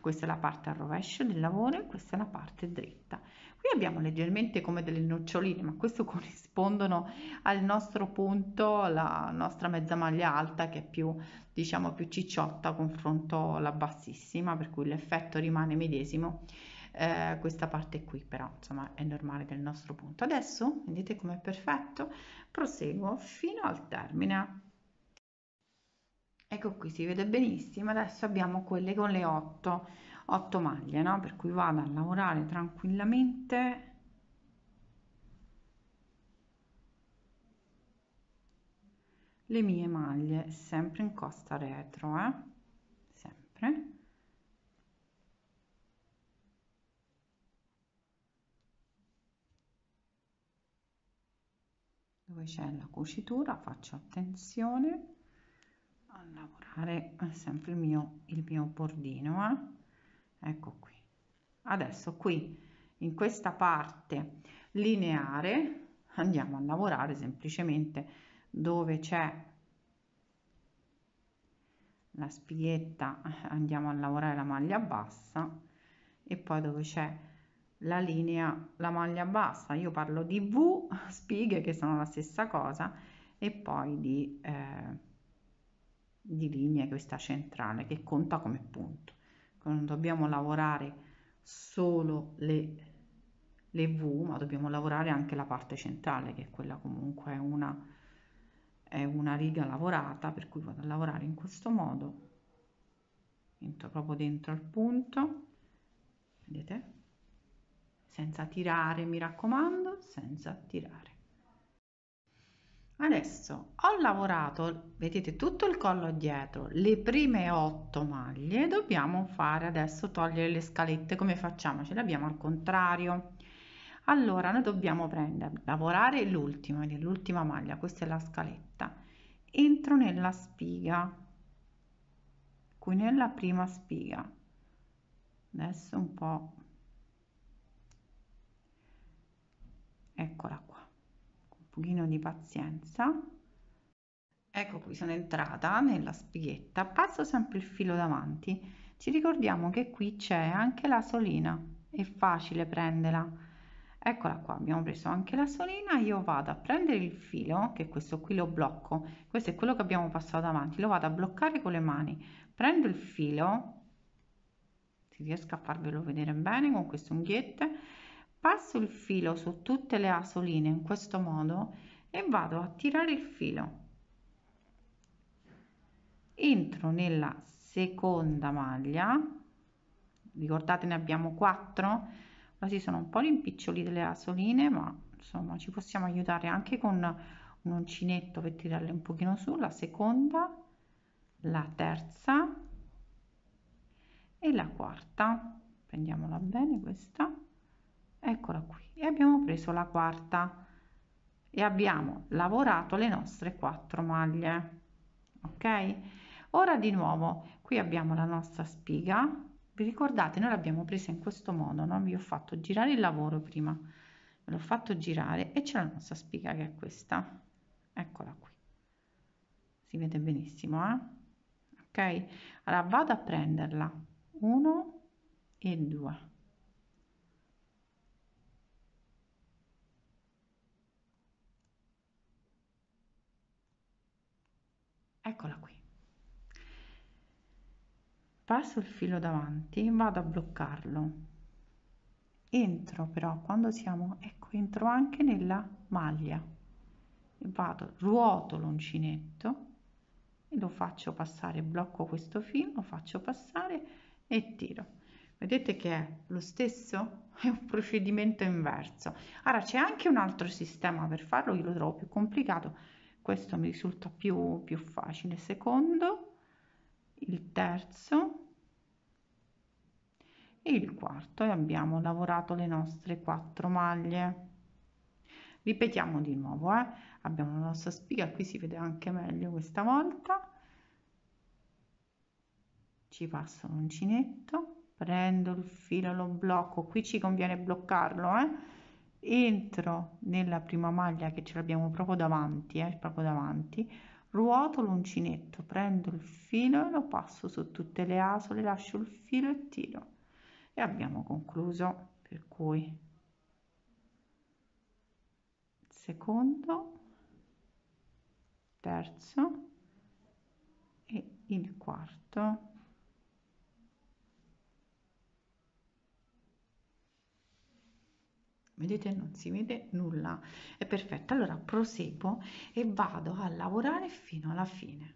questa è la parte al rovescio del lavoro e questa è la parte dritta qui abbiamo leggermente come delle noccioline ma questo corrispondono al nostro punto la nostra mezza maglia alta che è più diciamo più cicciotta confronto la bassissima per cui l'effetto rimane medesimo eh, questa parte qui però insomma è normale del nostro punto adesso vedete come è perfetto proseguo fino al termine ecco qui si vede benissimo adesso abbiamo quelle con le 8 8 maglie no? per cui vado a lavorare tranquillamente le mie maglie sempre in costa retro eh? sempre dove c'è la cucitura faccio attenzione lavorare eh, sempre il mio, il mio bordino eh? ecco qui adesso qui in questa parte lineare andiamo a lavorare semplicemente dove c'è la spighetta andiamo a lavorare la maglia bassa e poi dove c'è la linea la maglia bassa io parlo di v spighe che sono la stessa cosa e poi di eh, di linee questa centrale che conta come punto non dobbiamo lavorare solo le, le V ma dobbiamo lavorare anche la parte centrale che quella comunque è una, è una riga lavorata per cui vado a lavorare in questo modo entro proprio dentro al punto vedete senza tirare mi raccomando senza tirare adesso ho lavorato vedete tutto il collo dietro le prime otto maglie dobbiamo fare adesso togliere le scalette come facciamo ce le abbiamo al contrario allora noi dobbiamo prendere lavorare l'ultima l'ultima maglia questa è la scaletta entro nella spiga qui nella prima spiga adesso un po eccola qua pochino di pazienza ecco qui sono entrata nella spighetta passo sempre il filo davanti ci ricordiamo che qui c'è anche la solina è facile prenderla eccola qua abbiamo preso anche la solina io vado a prendere il filo che questo qui lo blocco questo è quello che abbiamo passato avanti lo vado a bloccare con le mani prendo il filo se riesco a farvelo vedere bene con queste unghiette passo il filo su tutte le asoline in questo modo e vado a tirare il filo entro nella seconda maglia ricordate ne abbiamo quattro ora si sono un po' rimpiccioli delle asoline ma insomma ci possiamo aiutare anche con un uncinetto per tirarle un pochino su la seconda la terza e la quarta prendiamola bene questa eccola qui e abbiamo preso la quarta e abbiamo lavorato le nostre quattro maglie ok ora di nuovo qui abbiamo la nostra spiga vi ricordate noi l'abbiamo presa in questo modo non vi ho fatto girare il lavoro prima l'ho fatto girare e c'è la nostra spiga che è questa eccola qui si vede benissimo eh? ok allora vado a prenderla 1 e 2 eccola qui passo il filo davanti vado a bloccarlo entro però quando siamo ecco entro anche nella maglia vado ruoto l'uncinetto e lo faccio passare blocco questo filo faccio passare e tiro vedete che è lo stesso è un procedimento inverso ora c'è anche un altro sistema per farlo io lo trovo più complicato questo mi risulta più, più facile. Secondo, il terzo e il quarto e abbiamo lavorato le nostre quattro maglie. Ripetiamo di nuovo, eh? abbiamo la nostra spiga, qui si vede anche meglio questa volta. Ci passo l'uncinetto, prendo il filo, lo blocco, qui ci conviene bloccarlo, eh? entro nella prima maglia che ce l'abbiamo proprio davanti eh, proprio davanti ruoto l'uncinetto prendo il filo e lo passo su tutte le asole lascio il filo e tiro e abbiamo concluso per cui secondo terzo e il quarto vedete non si vede nulla è perfetto allora proseguo e vado a lavorare fino alla fine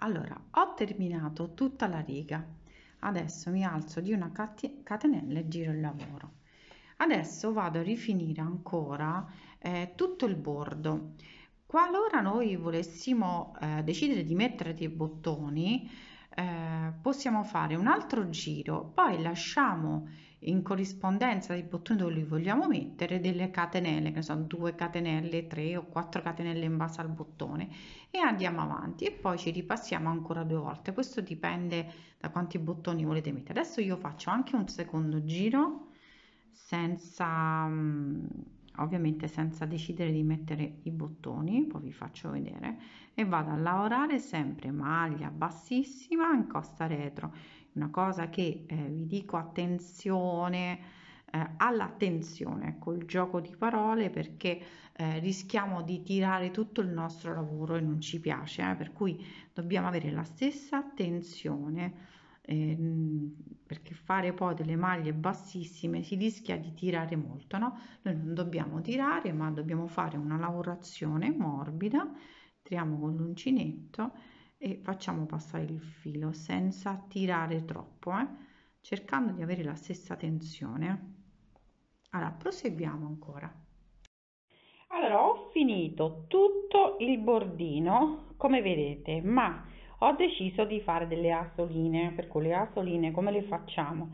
allora ho terminato tutta la riga adesso mi alzo di una catenella e giro il lavoro adesso vado a rifinire ancora eh, tutto il bordo qualora noi volessimo eh, decidere di mettere dei bottoni eh, possiamo fare un altro giro poi lasciamo in corrispondenza dei bottoni dove li vogliamo mettere delle catenelle, che sono due catenelle, tre o quattro catenelle in base al bottone e andiamo avanti e poi ci ripassiamo ancora due volte. Questo dipende da quanti bottoni volete mettere. Adesso io faccio anche un secondo giro senza mm, ovviamente senza decidere di mettere i bottoni poi vi faccio vedere e vado a lavorare sempre maglia bassissima in costa retro una cosa che eh, vi dico attenzione eh, all'attenzione col ecco, gioco di parole perché eh, rischiamo di tirare tutto il nostro lavoro e non ci piace, eh, per cui dobbiamo avere la stessa attenzione ehm, perché fare poi delle maglie bassissime si rischia di tirare molto, no? Noi non dobbiamo tirare ma dobbiamo fare una lavorazione morbida, tiriamo con l'uncinetto e facciamo passare il filo senza tirare troppo eh? cercando di avere la stessa tensione allora proseguiamo ancora allora ho finito tutto il bordino come vedete ma ho deciso di fare delle asoline per cui le asoline come le facciamo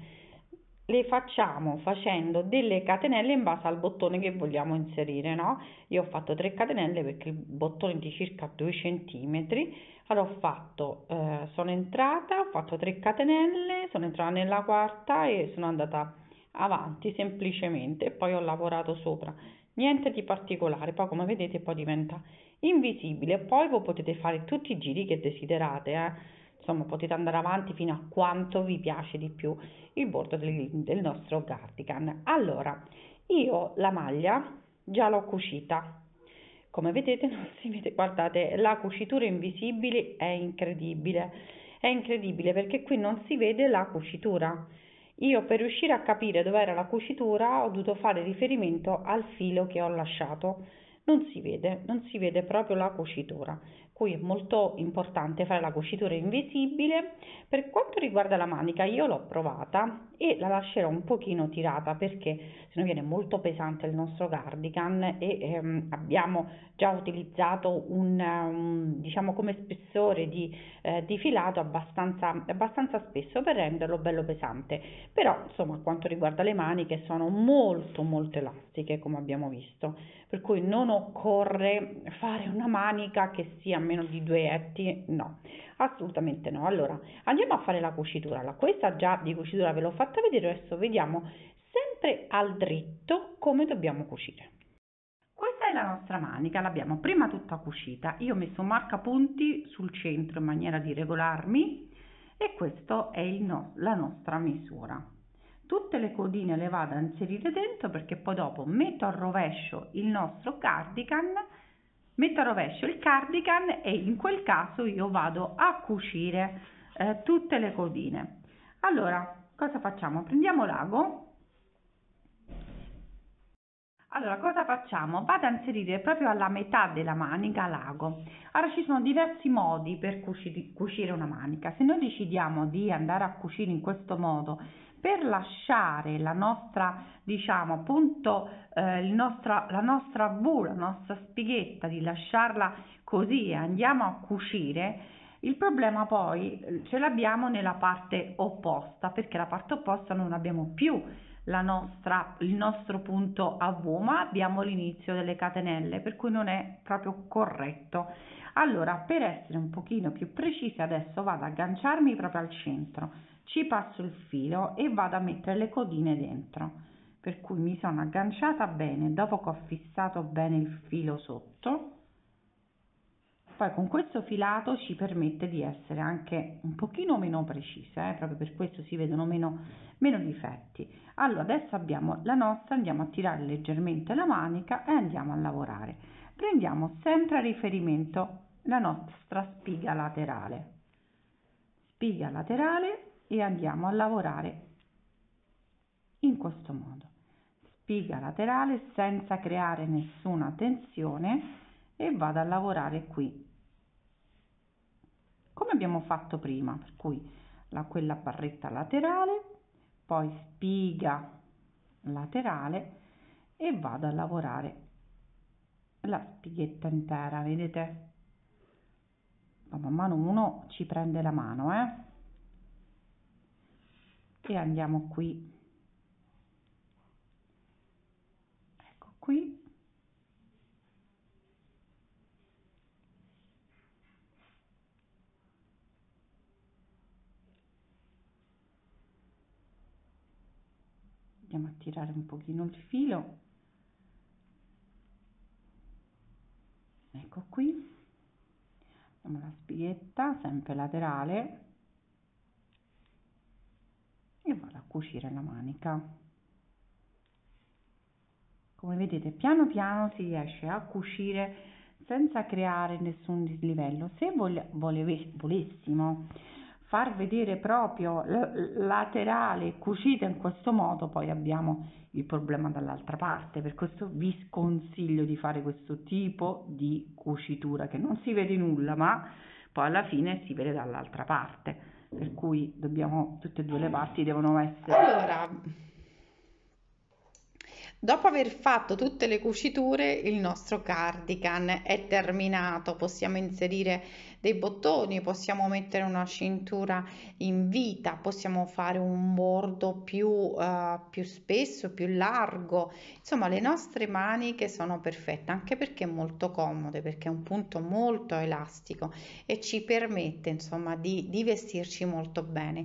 le facciamo facendo delle catenelle in base al bottone che vogliamo inserire no io ho fatto 3 catenelle perché il bottone è di circa 2 centimetri allora ho fatto eh, sono entrata ho fatto 3 catenelle sono entrata nella quarta e sono andata avanti semplicemente poi ho lavorato sopra niente di particolare poi come vedete poi diventa invisibile poi voi potete fare tutti i giri che desiderate eh insomma potete andare avanti fino a quanto vi piace di più il bordo del, del nostro cardigan allora io la maglia già l'ho cucita come vedete non si vede guardate la cucitura invisibile è incredibile è incredibile perché qui non si vede la cucitura io per riuscire a capire dove era la cucitura ho dovuto fare riferimento al filo che ho lasciato non si vede non si vede proprio la cucitura cui è molto importante fare la cucitura invisibile. Per quanto riguarda la manica, io l'ho provata e la lascerò un pochino tirata perché se no viene molto pesante il nostro cardigan e ehm, abbiamo già utilizzato un, um, diciamo come spessore di, eh, di filato abbastanza, abbastanza spesso per renderlo bello pesante. Però insomma, quanto riguarda le maniche sono molto molto elastiche come abbiamo visto per cui non occorre fare una manica che sia meno di due etti, no, assolutamente no. Allora, andiamo a fare la cucitura, la questa già di cucitura ve l'ho fatta vedere, adesso vediamo sempre al dritto come dobbiamo cucire. Questa è la nostra manica, l'abbiamo prima tutta cucita, io ho messo marca punti sul centro in maniera di regolarmi e questa è no, la nostra misura tutte le codine le vado a inserire dentro perché poi dopo metto a rovescio il nostro cardigan metto a rovescio il cardigan e in quel caso io vado a cucire eh, tutte le codine allora cosa facciamo prendiamo l'ago allora cosa facciamo vado a inserire proprio alla metà della manica l'ago allora ci sono diversi modi per cucire una manica se noi decidiamo di andare a cucire in questo modo per lasciare la nostra, diciamo appunto, eh, nostra, la nostra V, la nostra spighetta, di lasciarla così e andiamo a cucire, il problema poi eh, ce l'abbiamo nella parte opposta, perché la parte opposta non abbiamo più la nostra, il nostro punto a V, ma abbiamo l'inizio delle catenelle, per cui non è proprio corretto. Allora, per essere un pochino più precisa, adesso vado ad agganciarmi proprio al centro ci passo il filo e vado a mettere le codine dentro per cui mi sono agganciata bene dopo che ho fissato bene il filo sotto poi con questo filato ci permette di essere anche un pochino meno precise eh? proprio per questo si vedono meno, meno difetti allora adesso abbiamo la nostra andiamo a tirare leggermente la manica e andiamo a lavorare prendiamo sempre a riferimento la nostra spiga laterale spiga laterale e andiamo a lavorare in questo modo spiga laterale senza creare nessuna tensione e vado a lavorare qui come abbiamo fatto prima per cui la quella barretta laterale poi spiga laterale e vado a lavorare la spighetta intera vedete man mano uno ci prende la mano eh e andiamo qui ecco qui andiamo a tirare un pochino il filo ecco qui abbiamo la spighetta sempre laterale cucire la manica come vedete piano piano si riesce a cucire senza creare nessun dislivello se volevi, volessimo far vedere proprio laterale cucita in questo modo poi abbiamo il problema dall'altra parte per questo vi sconsiglio di fare questo tipo di cucitura che non si vede nulla ma poi alla fine si vede dall'altra parte per cui dobbiamo tutte e due le parti devono essere allora dopo aver fatto tutte le cuciture il nostro cardigan è terminato possiamo inserire dei bottoni, possiamo mettere una cintura in vita, possiamo fare un bordo più, uh, più spesso, più largo, insomma le nostre maniche sono perfette anche perché molto comode, perché è un punto molto elastico e ci permette insomma di, di vestirci molto bene.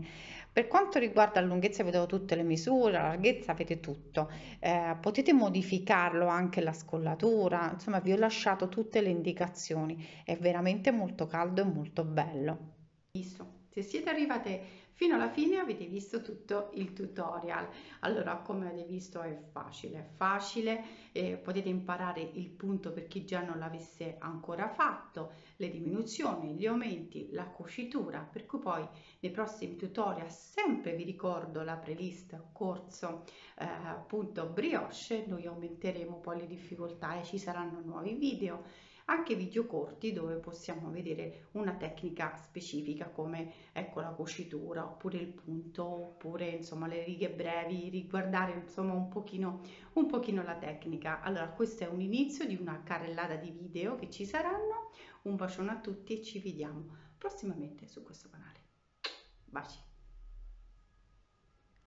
Per quanto riguarda la lunghezza vedo tutte le misure, la larghezza avete tutto, eh, potete modificarlo anche la scollatura, insomma vi ho lasciato tutte le indicazioni, è veramente molto caldo e molto bello. Visto. Se siete arrivate Fino alla fine avete visto tutto il tutorial. Allora, come avete visto è facile, è facile, eh, potete imparare il punto per chi già non l'avesse ancora fatto, le diminuzioni, gli aumenti, la cucitura, per cui poi nei prossimi tutorial sempre vi ricordo la playlist corso eh, appunto brioche, noi aumenteremo poi le difficoltà e ci saranno nuovi video anche video corti dove possiamo vedere una tecnica specifica come ecco la cucitura oppure il punto oppure insomma le righe brevi riguardare insomma un pochino un pochino la tecnica allora questo è un inizio di una carrellata di video che ci saranno un bacione a tutti e ci vediamo prossimamente su questo canale baci